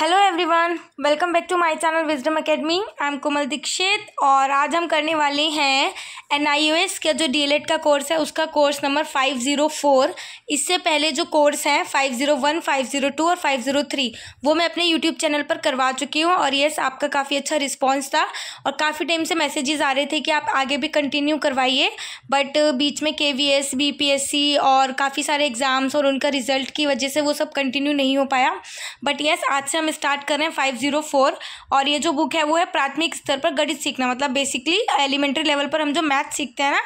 hello everyone welcome back to my channel wisdom academy I am Komal Dikshit और आज हम करने वाले हैं एन आई एस का जो डी एल एड का कोर्स है उसका course number five zero four इससे पहले जो कोर्स हैं five zero one five zero two और फाइव ज़ीरो थ्री वो मैं अपने यूट्यूब चैनल पर करवा चुकी हूँ और येस आपका काफ़ी अच्छा रिस्पॉन्स था और काफ़ी टाइम से मैसेजेस आ रहे थे कि आप आगे भी कंटिन्यू करवाइए बट बीच में K V S B P S C और काफ़ी सारे एग्ज़ाम्स और उनका रिजल्ट की वजह से वो सब कंटिन्यू नहीं हो पाया बट येस आज से हम स्टार्ट कर रहे हैं फाइव जीरो फोर और ये जो बुक है वो है प्राथमिक स्तर पर गणित सीखना मतलब बेसिकली एलिमेंट्री लेवल पर हम जो मैथ्स सीखते हैं ना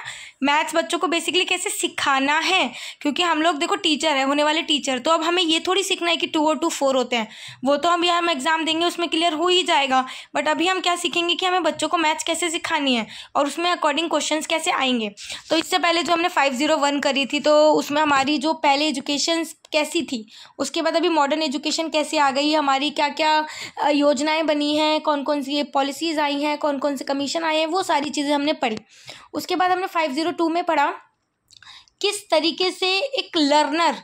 मैथ्स बच्चों को बेसिकली कैसे सिखाना है क्योंकि हम लोग देखो टीचर है होने वाले टीचर तो अब हमें ये थोड़ी सीखना है कि टू और टू फोर होते हैं वो तो अभी हम एग्ज़ाम देंगे उसमें क्लियर हो ही जाएगा बट अभी हम क्या सीखेंगे कि हमें बच्चों को मैथ्स कैसे सिखानी है और उसमें अकॉर्डिंग क्वेश्चन कैसे आएंगे तो इससे पहले जो हमने फाइव करी थी तो उसमें हमारी जो पहले एजुकेशन कैसी थी उसके बाद अभी मॉडर्न एजुकेशन कैसे आ गई हमारी क्या क्या योजनाएं बनी हैं कौन कौन सी पॉलिसीज़ आई हैं कौन कौन से कमीशन आए हैं वो सारी चीज़ें हमने पढ़ी उसके बाद हमने फाइव ज़ीरो टू में पढ़ा किस तरीके से एक लर्नर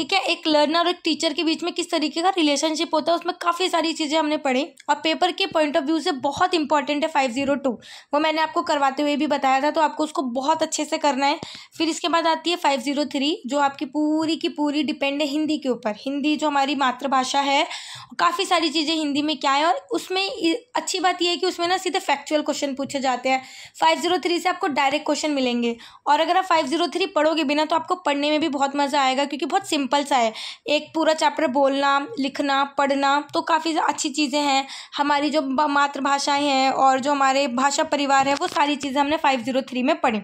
ठीक है एक लर्नर और एक टीचर के बीच में किस तरीके का रिलेशनशिप होता है उसमें काफ़ी सारी चीज़ें हमने पढ़ी और पेपर के पॉइंट ऑफ व्यू से बहुत इंपॉर्टेंट है फाइव जीरो टू वो मैंने आपको करवाते हुए भी बताया था तो आपको उसको बहुत अच्छे से करना है फिर इसके बाद आती है फाइव जीरो थ्री जो आपकी पूरी की पूरी डिपेंड है हिंदी के ऊपर हिंदी जो हमारी मातृभाषा है काफ़ी सारी चीज़ें हिंदी में क्या है और उसमें अच्छी बात यह है कि उसमें ना सीधे फैक्चुअल क्वेश्चन पूछे जाते हैं फाइव जीरो थ्री से आपको डायरेक्ट क्वेश्चन मिलेंगे और अगर आप फाइव जीरो थ्री पढ़ोगे बिना तो आपको पढ़ने में भी बहुत मज़ा आएगा क्योंकि बहुत सिंपल सिंपल सा है एक पूरा चैप्टर बोलना लिखना पढ़ना तो काफ़ी अच्छी चीज़ें हैं हमारी जो मातृभाषाएं हैं और जो हमारे भाषा परिवार है वो सारी चीज़ें हमने फाइव ज़ीरो थ्री में पढ़ी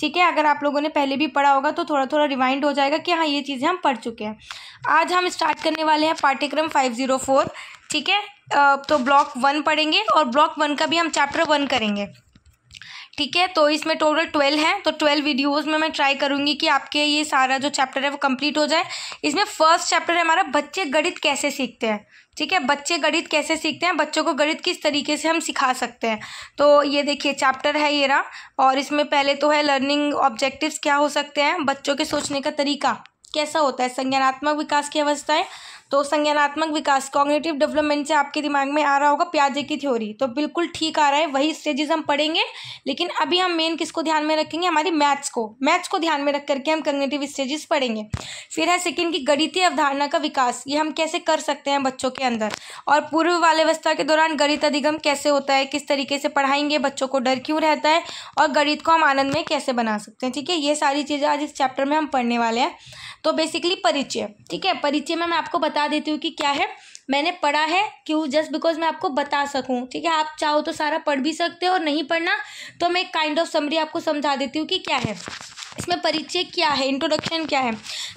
ठीक है अगर आप लोगों ने पहले भी पढ़ा होगा तो थोड़ा थोड़ा रिमाइंड हो जाएगा कि हाँ ये चीज़ें हम पढ़ चुके हैं आज हम स्टार्ट करने वाले हैं पाठ्यक्रम फाइव ज़ीरो फोर ठीक है तो ब्लॉक वन पढ़ेंगे और ब्लॉक वन का भी हम चैप्टर वन करेंगे ठीक है तो इसमें टोटल ट्वेल्व हैं तो ट्वेल्व वीडियोज़ में मैं ट्राई करूँगी कि आपके ये सारा जो चैप्टर है वो कंप्लीट हो जाए इसमें फर्स्ट चैप्टर है हमारा बच्चे गणित कैसे सीखते हैं ठीक है बच्चे गणित कैसे सीखते हैं बच्चों को गणित किस तरीके से हम सिखा सकते हैं तो ये देखिए चैप्टर है ये रहा और इसमें पहले तो है लर्निंग ऑब्जेक्टिव्स क्या हो सकते हैं बच्चों के सोचने का तरीका कैसा होता है संज्ञानात्मक विकास की अवस्थाएं तो संज्ञानात्मक विकास कॉग्नेटिव डेवलपमेंट से आपके दिमाग में आ रहा होगा प्याजे की थ्योरी तो बिल्कुल ठीक आ रहा है वही स्टेजेस हम पढ़ेंगे लेकिन अभी हम मेन किसको ध्यान में रखेंगे हमारी मैथ्स को मैथ्स को ध्यान में रख करके हम कॉग्नेटिव स्टेजेस पढ़ेंगे फिर है सेकेंड की गणितीय अवधारणा का विकास ये हम कैसे कर सकते हैं बच्चों के अंदर और पूर्व बाल्यवस्था के दौरान गणित अधिगम कैसे होता है किस तरीके से पढ़ाएंगे बच्चों को डर क्यों रहता है और गणित को हम आनंद में कैसे बना सकते हैं ठीक है ये सारी चीज़ें आज इस चैप्टर में हम पढ़ने वाले हैं तो बेसिकली परिचय ठीक है परिचय में मैं आपको बता देती हूँ कि क्या है मैंने पढ़ा है क्यों जस्ट बिकॉज मैं आपको बता सकूँ ठीक है आप चाहो तो सारा पढ़ भी सकते हो और नहीं पढ़ना तो मैं एक काइंड ऑफ समरी आपको समझा देती हूँ कि क्या है इसमें परिचय क्या है इंट्रोडक्शन क्या है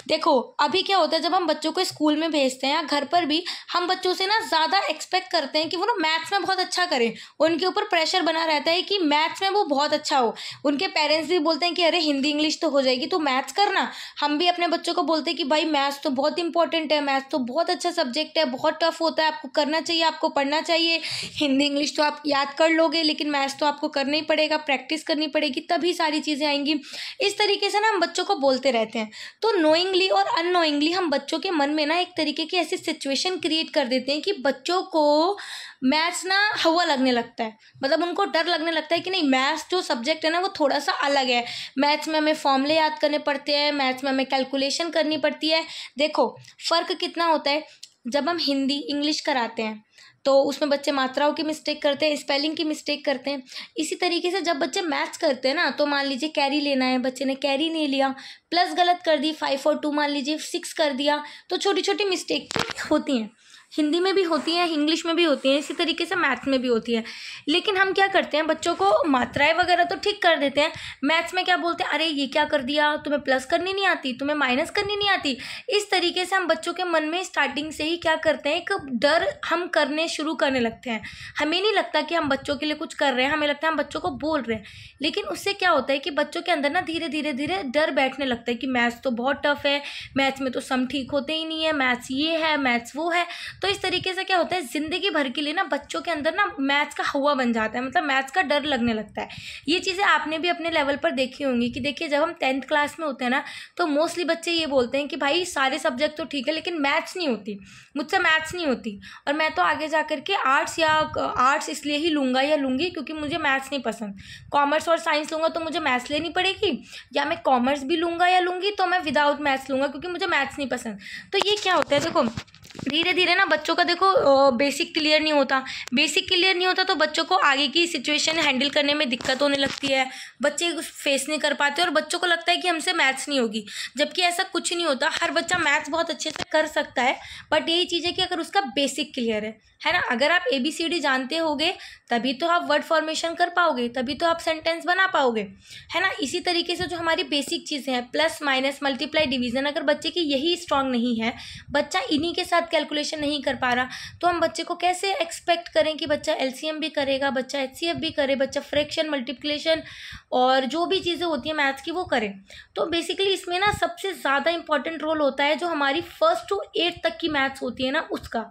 देखो अभी क्या होता है जब हम बच्चों को स्कूल में भेजते हैं या घर पर भी हम बच्चों से ना ज़्यादा एक्सपेक्ट करते हैं कि वो ना मैथ्स में बहुत अच्छा करें उनके ऊपर प्रेशर बना रहता है कि मैथ्स में वो बहुत अच्छा हो उनके पेरेंट्स भी बोलते हैं कि अरे हिंदी इंग्लिश तो हो जाएगी तो मैथ्स करना हम भी अपने बच्चों को बोलते हैं कि भाई मैथ्स तो बहुत इंपॉर्टेंट है मैथ्स तो बहुत अच्छा सब्जेक्ट है बहुत टफ होता है आपको करना चाहिए आपको पढ़ना चाहिए हिंदी इंग्लिश तो आप याद कर लोगे लेकिन मैथ्स तो आपको करना ही पड़ेगा प्रैक्टिस करनी पड़ेगी तभी सारी चीज़ें आएंगी इस तरह तरीके से ना हम बच्चों को बोलते रहते हैं तो नोइंगली और अननोइंगली हम बच्चों के मन में ना एक तरीके की ऐसी सिचुएशन क्रिएट कर देते हैं कि बच्चों को मैथ्स ना हवा लगने लगता है मतलब उनको डर लगने लगता है कि नहीं मैथ्स जो सब्जेक्ट है ना वो थोड़ा सा अलग है मैथ्स में हमें फॉर्मूले याद करने पड़ते हैं मैथ्स में हमें कैलकुलेशन करनी पड़ती है देखो फ़र्क कितना होता है जब हम हिंदी इंग्लिश कराते हैं तो उसमें बच्चे मात्राओं की मिस्टेक करते हैं स्पेलिंग की मिस्टेक करते हैं इसी तरीके से जब बच्चे मैथ्स करते हैं ना तो मान लीजिए कैरी लेना है बच्चे ने कैरी नहीं लिया प्लस गलत कर दी फाइव और टू मान लीजिए सिक्स कर दिया तो छोटी छोटी मिस्टेक होती हैं हिंदी में भी होती हैं इंग्लिश में भी होती हैं इसी तरीके से मैथ्स में भी होती है लेकिन हम क्या करते हैं बच्चों को मात्राएं वगैरह तो ठीक कर देते हैं मैथ्स में क्या बोलते हैं अरे ये क्या कर दिया तुम्हें प्लस करनी नहीं आती तुम्हें माइनस करनी नहीं आती इस तरीके से हम बच्चों के मन में स्टार्टिंग से ही क्या करते हैं एक डर हम करने शुरू करने लगते हैं हमें नहीं लगता कि हम बच्चों के लिए कुछ कर रहे हैं हमें लगता है हम बच्चों को बोल रहे हैं लेकिन उससे क्या होता है कि बच्चों के अंदर ना धीरे धीरे धीरे डर बैठने लगता है कि मैथ्स तो बहुत टफ है मैथ्स में तो सम ठीक होते ही नहीं है मैथ्स ये है मैथ्स वो है तो इस तरीके से क्या होता है ज़िंदगी भर के लिए ना बच्चों के अंदर ना मैथ्स का हवा बन जाता है मतलब मैथ्स का डर लगने लगता है ये चीज़ें आपने भी अपने लेवल पर देखी होंगी कि देखिए जब हम टेंथ क्लास में होते हैं ना तो मोस्टली बच्चे ये बोलते हैं कि भाई सारे सब्जेक्ट तो ठीक है लेकिन मैथ्स नहीं होती मुझसे मैथ्स नहीं होती और मैं तो आगे जा के आर्ट्स या आर्ट्स इसलिए ही लूँगा या लूँगी क्योंकि मुझे मैथ्स नहीं पसंद कॉमर्स और साइंस लूँगा तो मुझे मैथ्स लेनी पड़ेगी या मैं कॉमर्स भी लूँगा या लूँगी तो मैं विदाउट मैथ्स लूँगा क्योंकि मुझे मैथ्स नहीं पसंद तो ये क्या होता है देखो धीरे धीरे ना बच्चों का देखो बेसिक क्लियर नहीं होता बेसिक क्लियर नहीं होता तो बच्चों को आगे की सिचुएशन हैंडल करने में दिक्कत होने लगती है बच्चे फेस नहीं कर पाते और बच्चों को लगता है कि हमसे मैथ्स नहीं होगी जबकि ऐसा कुछ नहीं होता हर बच्चा मैथ्स बहुत अच्छे से कर सकता है बट यही चीज़ है कि अगर उसका बेसिक क्लियर है है ना अगर आप ए बी सी डी जानते होगे तभी तो आप वर्ड फॉर्मेशन कर पाओगे तभी तो आप सेंटेंस बना पाओगे है ना इसी तरीके से जो हमारी बेसिक चीज़ें हैं प्लस माइनस मल्टीप्लाई डिवीज़न अगर बच्चे की यही स्ट्रांग नहीं है बच्चा इन्हीं के साथ कैलकुलेशन नहीं कर पा रहा तो हम बच्चे को कैसे एक्सपेक्ट करें कि बच्चा एल भी करेगा बच्चा एच भी करे बच्चा फ्रैक्शन मल्टीप्लिकेशन और जो भी चीज़ें होती हैं मैथ्स की वो करें तो बेसिकली इसमें ना सबसे ज़्यादा इंपॉर्टेंट रोल होता है जो हमारी फर्स्ट टू एट तक की मैथ्स होती है ना उसका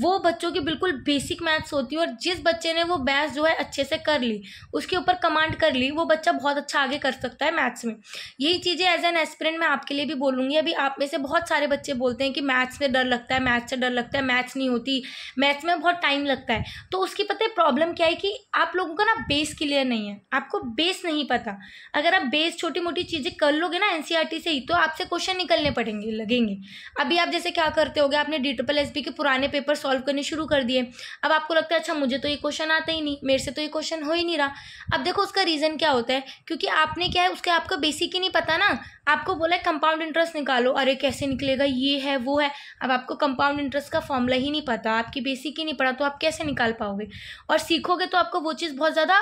वो बच्चों की बिल्कुल बेसिक मैथ्स होती है और जिस बच्चे ने वो बहस जो है अच्छे से कर ली उसके ऊपर कमांड कर ली वो बच्चा बहुत अच्छा आगे कर सकता है मैथ्स में यही चीज़ें एज एन एस्पिरेंट मैं आपके लिए भी बोलूँगी अभी आप में से बहुत सारे बच्चे बोलते हैं कि मैथ्स में डर लगता है मैथ्स से डर लगता है मैथ्स नहीं होती मैथ्स में बहुत टाइम लगता है तो उसकी पता है प्रॉब्लम क्या है कि आप लोगों का ना बेस क्लियर नहीं है आपको बेस नहीं पता अगर आप बेस छोटी मोटी चीज़ें कर लोगे ना एन e से ही तो आपसे क्वेश्चन निकलने पड़ेंगे लगेंगे अभी आप जैसे क्या करते गए आपने डी ट्रिपल एस के पुराने पेपर सॉल्व करने शुरू कर दिए अब आपको लगता है अच्छा मुझे तो ये क्वेश्चन आता आता ही नहीं मेरे से तो ये क्वेश्चन हो ही नहीं रहा अब देखो उसका रीज़न क्या होता है क्योंकि आपने क्या है उसका आपका बेसिक ही नहीं पता ना आपको बोला है कंपाउंड इंटरेस्ट निकालो अरे कैसे निकलेगा ये है वो है अब आपको कंपाउंड इंटरेस्ट का फॉर्मूला ही नहीं पता आपकी बेसिक ही नहीं पढ़ा तो आप कैसे निकाल पाओगे और सीखोगे तो आपको वो चीज़ बहुत ज़्यादा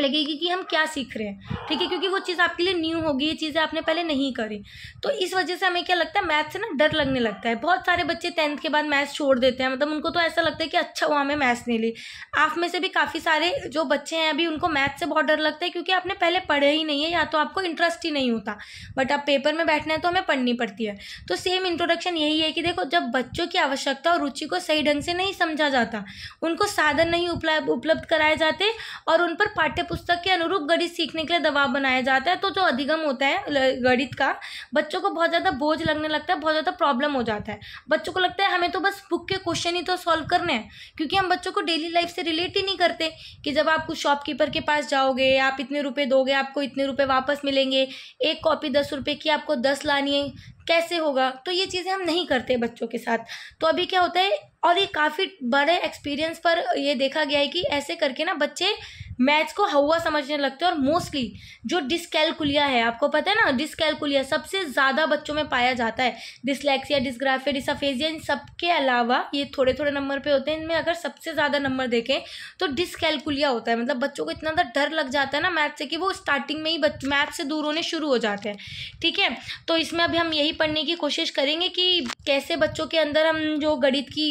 लगेगी कि हम क्या सीख रहे हैं ठीक है क्योंकि वो चीज़ आपके लिए न्यू होगी ये चीज़ें आपने पहले नहीं करी तो इस वजह से हमें क्या लगता है मैथ से ना डर लगने लगता है बहुत सारे बच्चे टेंथ के बाद मैथ्स छोड़ देते हैं मतलब उनको तो ऐसा लगता है कि अच्छा हुआ हमें मैथ्स नहीं ली आप में से भी काफ़ी सारे जो बच्चे हैं अभी उनको मैथ से बहुत डर लगता है क्योंकि आपने पहले पढ़े ही नहीं है या तो आपको इंटरेस्ट ही नहीं होता बट आप पेपर में बैठना है तो हमें पढ़नी पड़ती है तो सेम इंट्रोडक्शन यही है कि देखो जब बच्चों की आवश्यकता और रुचि को सही ढंग से नहीं समझा जाता उनको साधन नहीं उपलब्ध कराए जाते और उन पर पाठ्य पुस्तक के अनुरूप गणित सीखने के लिए दबाव बनाया जाता है तो जो अधिगम होता है गणित का बच्चों को बहुत ज़्यादा बोझ लगने लगता है बहुत ज़्यादा प्रॉब्लम हो जाता है बच्चों को लगता है हमें तो बस बुक के क्वेश्चन ही तो सॉल्व करने हैं क्योंकि हम बच्चों को डेली लाइफ से रिलेट ही नहीं करते कि जब आप कुछ शॉपकीपर के पास जाओगे आप इतने रुपये दोगे आपको इतने रुपये वापस मिलेंगे एक कॉपी दस रुपये की आपको दस लानी है कैसे होगा तो ये चीज़ें हम नहीं करते बच्चों के साथ तो अभी क्या होता है और ये काफ़ी बड़े एक्सपीरियंस पर ये देखा गया है कि ऐसे करके ना बच्चे मैथ्स को हवा समझने लगते हैं और मोस्टली जो डिसकेलकुलिया है आपको पता है ना डिसकेलकुलिया सबसे ज़्यादा बच्चों में पाया जाता है डिसलेक्सिया डिसग्राफिया डिसाफेजिया इन सब के अलावा ये थोड़े थोड़े नंबर पे होते हैं इनमें अगर सबसे ज़्यादा नंबर देखें तो डिस्कैलकुलिया होता है मतलब बच्चों को इतना ज़्यादा डर लग जाता है ना मैथ से कि वो स्टार्टिंग में ही मैथ से दूर होने शुरू हो जाते हैं ठीक है तो इसमें अभी हम यही पढ़ने की कोशिश करेंगे कि कैसे बच्चों के अंदर हम जो गणित की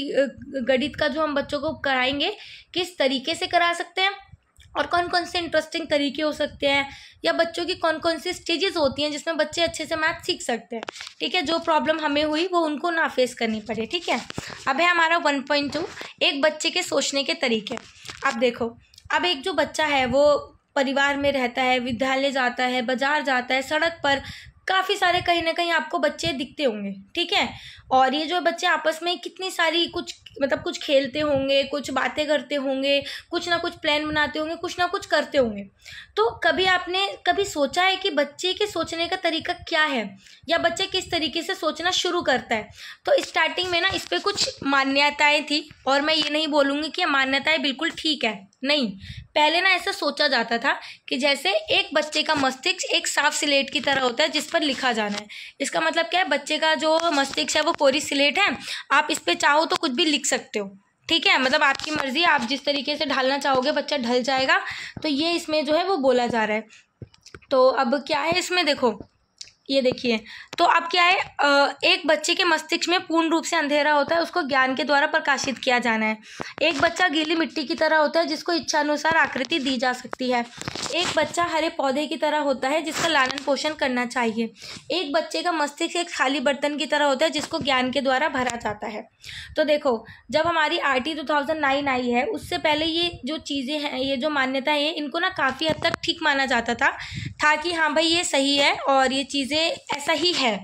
गणित का जो हम बच्चों को कराएंगे किस तरीके से करा सकते हैं और कौन कौन से इंटरेस्टिंग तरीके हो सकते हैं या बच्चों की कौन कौन सी स्टेजेस होती हैं जिसमें बच्चे अच्छे से मैथ सीख सकते हैं ठीक है जो प्रॉब्लम हमें हुई वो उनको ना फेस करनी पड़े ठीक है अब है हमारा वन पॉइंट टू एक बच्चे के सोचने के तरीके अब देखो अब एक जो बच्चा है वो परिवार में रहता है विद्यालय जाता है बाजार जाता है सड़क पर काफ़ी सारे कहीं ना कहीं आपको बच्चे दिखते होंगे ठीक है और ये जो बच्चे आपस में कितनी सारी कुछ मतलब कुछ खेलते होंगे कुछ बातें करते होंगे कुछ ना कुछ प्लान बनाते होंगे कुछ ना कुछ करते होंगे तो कभी आपने कभी सोचा है कि बच्चे के सोचने का तरीका क्या है या बच्चे किस तरीके से सोचना शुरू करता है तो स्टार्टिंग में ना इस पर कुछ मान्यताएँ थी और मैं ये नहीं बोलूँगी कि मान्यताएँ बिल्कुल ठीक है नहीं पहले ना ऐसा सोचा जाता था कि जैसे एक बच्चे का मस्तिष्क एक साफ सिलेट की तरह होता है जिस पर लिखा जाना है इसका मतलब क्या है बच्चे का जो मस्तिष्क है वो कोरी सिलेट है आप इस पर चाहो तो कुछ भी लिख सकते हो ठीक है मतलब आपकी मर्ज़ी आप जिस तरीके से ढालना चाहोगे बच्चा ढल जाएगा तो ये इसमें जो है वो बोला जा रहा है तो अब क्या है इसमें देखो ये देखिए तो अब क्या है एक बच्चे के मस्तिष्क में पूर्ण रूप से अंधेरा होता है उसको ज्ञान के द्वारा प्रकाशित किया जाना है एक बच्चा गीली मिट्टी की तरह होता है जिसको इच्छानुसार आकृति दी जा सकती है एक बच्चा हरे पौधे की तरह होता है जिसका लालन पोषण करना चाहिए एक बच्चे का मस्तिष्क एक खाली बर्तन की तरह होता है जिसको ज्ञान के द्वारा भरा जाता है तो देखो जब हमारी आर टी आई है उससे पहले ये जो चीज़ें हैं ये जो मान्यता है इनको ना काफ़ी हद तक ठीक माना जाता था कि हाँ भाई ये सही है और ये चीज़ें से ऐसा ही है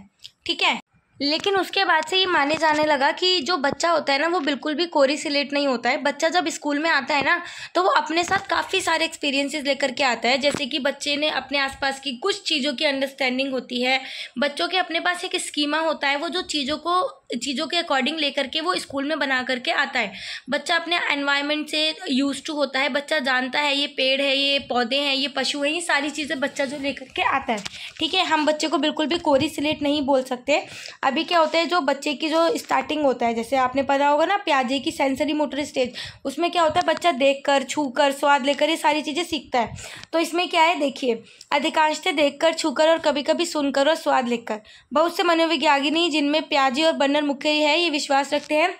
ठीक है लेकिन उसके बाद से ये माने जाने लगा कि जो बच्चा होता है ना वो बिल्कुल भी कोरिसिलेट नहीं होता है बच्चा जब स्कूल में आता है ना तो वो अपने साथ काफ़ी सारे एक्सपीरियंसेस लेकर के आता है जैसे कि बच्चे ने अपने आसपास की कुछ चीज़ों की अंडरस्टैंडिंग होती है बच्चों के अपने पास एक स्कीमा होता है वो जो चीज़ों को चीज़ों के अकॉर्डिंग लेकर के वो स्कूल में बना करके आता है बच्चा अपने एनवायरनमेंट से यूज टू होता है बच्चा जानता है ये पेड़ है ये पौधे हैं ये पशु हैं ये सारी चीज़ें बच्चा जो लेकर के आता है ठीक है हम बच्चे को बिल्कुल भी कोरी सिलेट नहीं बोल सकते अभी क्या होता है जो बच्चे की जो स्टार्टिंग होता है जैसे आपने पता होगा ना प्याजे की सेंसरी मोटर स्टेज उसमें क्या होता है बच्चा देख कर छू कर स्वाद लेकर ये सारी चीज़ें सीखता है तो इसमें क्या है देखिए अधिकांशतः देख कर छू कर और कभी कभी सुनकर और स्वाद लेकर बहुत से मनोविज्ञानी जिनमें प्याजी और बनर मुख्य है ये विश्वास रखते हैं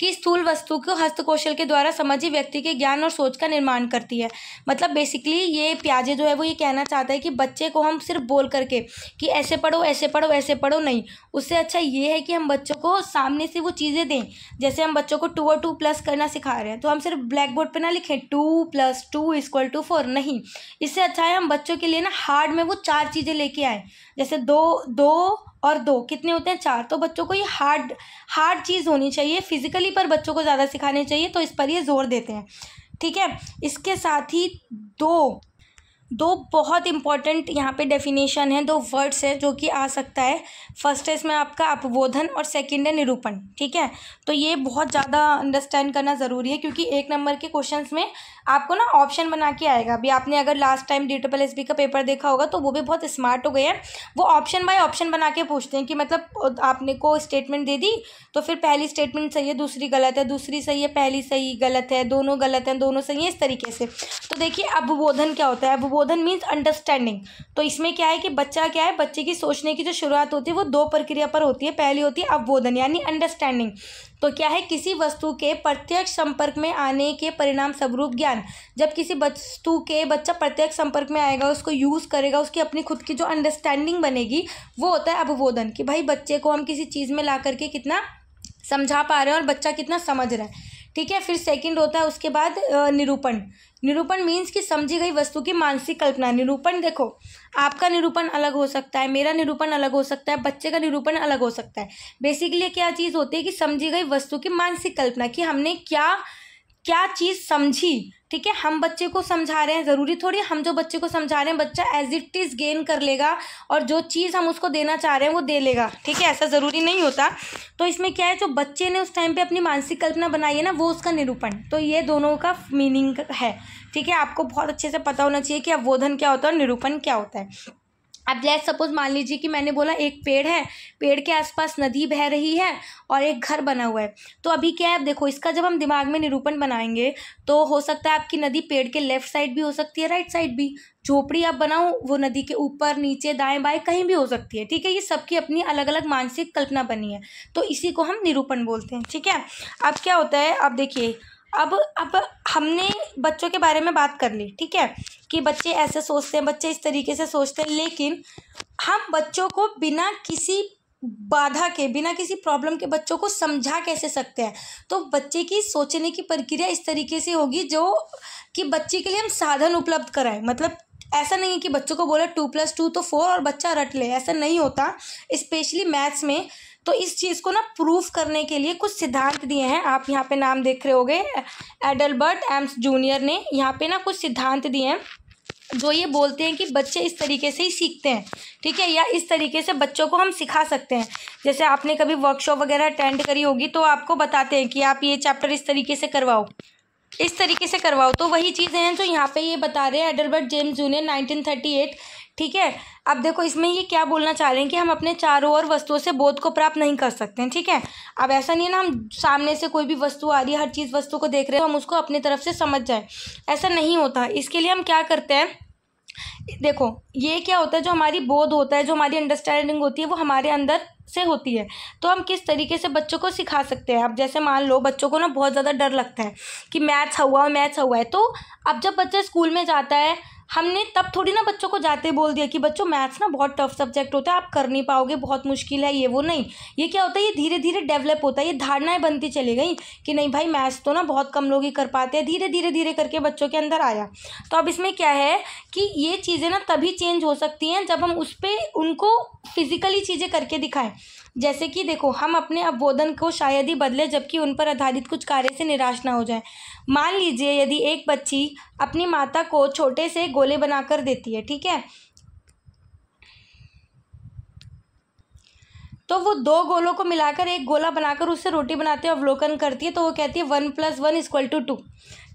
कि स्थूल वस्तु को हस्तकौशल के द्वारा समझी व्यक्ति के ज्ञान और सोच का निर्माण करती है मतलब बेसिकली ये प्याजे जो है वो ये कहना चाहता है कि बच्चे को हम सिर्फ बोल करके कि ऐसे पढ़ो ऐसे पढ़ो ऐसे पढ़ो नहीं उससे अच्छा ये है कि हम बच्चों को सामने से वो चीज़ें दें जैसे हम बच्चों को टू और टू प्लस करना सिखा रहे हैं तो हम सिर्फ ब्लैक बोर्ड पर ना लिखें two plus two equal to four नहीं इससे अच्छा है हम बच्चों के लिए ना हार्ड में वो चार चीज़ें लेके आएँ जैसे दो दो और दो कितने होते हैं चार तो बच्चों को ये हार्ड हार्ड चीज़ होनी चाहिए फिजिकली पर बच्चों को ज़्यादा सिखाने चाहिए तो इस पर ये जोर देते हैं ठीक है इसके साथ ही दो दो बहुत इंपॉर्टेंट यहाँ पे डेफिनेशन है दो वर्ड्स है जो कि आ सकता है फर्स्ट है इसमें आपका अपबोधन और सेकंड है निरूपण ठीक है तो ये बहुत ज़्यादा अंडरस्टैंड करना ज़रूरी है क्योंकि एक नंबर के क्वेश्चंस में आपको ना ऑप्शन बना के आएगा अभी आपने अगर last time D triple S B का पेपर देखा होगा तो वो भी बहुत स्मार्ट हो गए हैं वो ऑप्शन बाय ऑप्शन बना के पूछते हैं कि मतलब आपने को स्टेटमेंट दे दी तो फिर पहली स्टेटमेंट सही है दूसरी गलत है दूसरी सही है पहली सही गलत है दोनों गलत हैं दोनों सही है इस तरीके से तो देखिए अवबोधन क्या होता है अवबोधन मीन्स अंडरस्टैंडिंग तो इसमें क्या है कि बच्चा क्या है बच्चे की सोचने की जो शुरुआत होती है वो दो प्रक्रिया पर होती है पहली होती है अवबोधन यानी अंडरस्टैंडिंग तो क्या है किसी वस्तु के प्रत्यक्ष संपर्क में आने के परिणाम स्वरूप ज्ञान जब किसी वस्तु के बच्चा प्रत्यक्ष संपर्क में आएगा उसको यूज़ करेगा उसकी अपनी खुद की जो अंडरस्टैंडिंग बनेगी वो होता है अवबोधन कि भाई बच्चे को हम किसी चीज़ में ला करके कितना समझा पा रहे हैं और बच्चा कितना समझ रहा है ठीक है फिर सेकंड होता है उसके बाद निरूपण निरूपण मीन्स कि समझी गई वस्तु की मानसिक कल्पना निरूपण देखो आपका निरूपण अलग हो सकता है मेरा निरूपण अलग हो सकता है बच्चे का निरूपण अलग हो सकता है बेसिकली क्या चीज़ होती है कि समझी गई वस्तु की मानसिक कल्पना कि हमने क्या क्या चीज़ समझी ठीक है हम बच्चे को समझा रहे हैं ज़रूरी थोड़ी हम जो बच्चे को समझा रहे हैं बच्चा एज इट इज़ गेन कर लेगा और जो चीज़ हम उसको देना चाह रहे हैं वो दे लेगा ठीक है ऐसा ज़रूरी नहीं होता तो इसमें क्या है जो बच्चे ने उस टाइम पे अपनी मानसिक कल्पना बनाई है ना वो उसका निरूपण तो ये दोनों का मीनिंग है ठीक है आपको बहुत अच्छे से पता होना चाहिए कि अवबोधन क्या होता है और निरूपण क्या होता है अब लेट सपोज मान लीजिए कि मैंने बोला एक पेड़ है पेड़ के आसपास नदी बह रही है और एक घर बना हुआ है तो अभी क्या है देखो इसका जब हम दिमाग में निरूपण बनाएंगे तो हो सकता है आपकी नदी पेड़ के लेफ्ट साइड भी हो सकती है राइट साइड भी झोपड़ी आप बनाओ वो नदी के ऊपर नीचे दाएं बाएं कहीं भी हो सकती है ठीक है ये सबकी अपनी अलग अलग मानसिक कल्पना बनी है तो इसी को हम निरूपण बोलते हैं ठीक है अब क्या होता है अब देखिए अब अब हमने बच्चों के बारे में बात कर ली ठीक है कि बच्चे ऐसे सोचते हैं बच्चे इस तरीके से सोचते हैं लेकिन हम बच्चों को बिना किसी बाधा के बिना किसी प्रॉब्लम के बच्चों को समझा कैसे सकते हैं तो बच्चे की सोचने की प्रक्रिया इस तरीके से होगी जो कि बच्चे के लिए हम साधन उपलब्ध कराएं मतलब ऐसा नहीं है कि बच्चों को बोला टू प्लस टू तो फोर और बच्चा रट ले ऐसा नहीं होता स्पेशली मैथ्स में तो इस चीज़ को ना प्रूफ करने के लिए कुछ सिद्धांत दिए हैं आप यहाँ पे नाम देख रहे होगे एडलबर्ट एम्स जूनियर ने यहाँ पे ना कुछ सिद्धांत दिए हैं जो ये बोलते हैं कि बच्चे इस तरीके से ही सीखते हैं ठीक है या इस तरीके से बच्चों को हम सिखा सकते हैं जैसे आपने कभी वर्कशॉप वगैरह अटेंड करी होगी तो आपको बताते हैं कि आप ये चैप्टर इस तरीके से करवाओ इस तरीके से करवाओ तो वही चीज़ें हैं जो यहाँ पे ये बता रहे हैं एडलबर्ट जेम्स जूनियर 1938 ठीक है अब देखो इसमें ये क्या बोलना चाह रहे हैं कि हम अपने चारों ओर वस्तुओं से बोध को प्राप्त नहीं कर सकते हैं ठीक है अब ऐसा नहीं है ना हम सामने से कोई भी वस्तु आ रही है हर चीज़ वस्तु को देख रहे तो हम उसको अपनी तरफ से समझ जाए ऐसा नहीं होता इसके लिए हम क्या करते हैं देखो ये क्या होता है जो हमारी बोध होता है जो हमारी अंडरस्टैंडिंग होती है वो हमारे अंदर से होती है तो हम किस तरीके से बच्चों को सिखा सकते हैं अब जैसे मान लो बच्चों को ना बहुत ज़्यादा डर लगता है कि मैथ्स हुआ मैथ्स हुआ है तो अब जब बच्चा स्कूल में जाता है हमने तब थोड़ी ना बच्चों को जाते बोल दिया कि बच्चों मैथ्स ना बहुत टफ सब्जेक्ट होता है आप कर नहीं पाओगे बहुत मुश्किल है ये वो नहीं ये क्या होता है ये धीरे धीरे डेवलप होता है ये धारणाएं बनती चली गई कि नहीं भाई मैथ्स तो ना बहुत कम लोग ही कर पाते हैं धीरे धीरे धीरे करके बच्चों के अंदर आया तो अब इसमें क्या है कि ये चीज़ें ना तभी चेंज हो सकती हैं जब हम उस पर उनको फिज़िकली चीज़ें करके दिखाएं जैसे कि देखो हम अपने अवबोधन को शायद ही बदले जबकि उन पर आधारित कुछ कार्य से निराश ना हो जाए मान लीजिए यदि एक बच्ची अपनी माता को छोटे से गोले बनाकर देती है ठीक है तो वो दो गोलों को मिलाकर एक गोला बनाकर उससे रोटी बनाते हैं अवलोकन करती है तो वो कहती है one plus one equal to two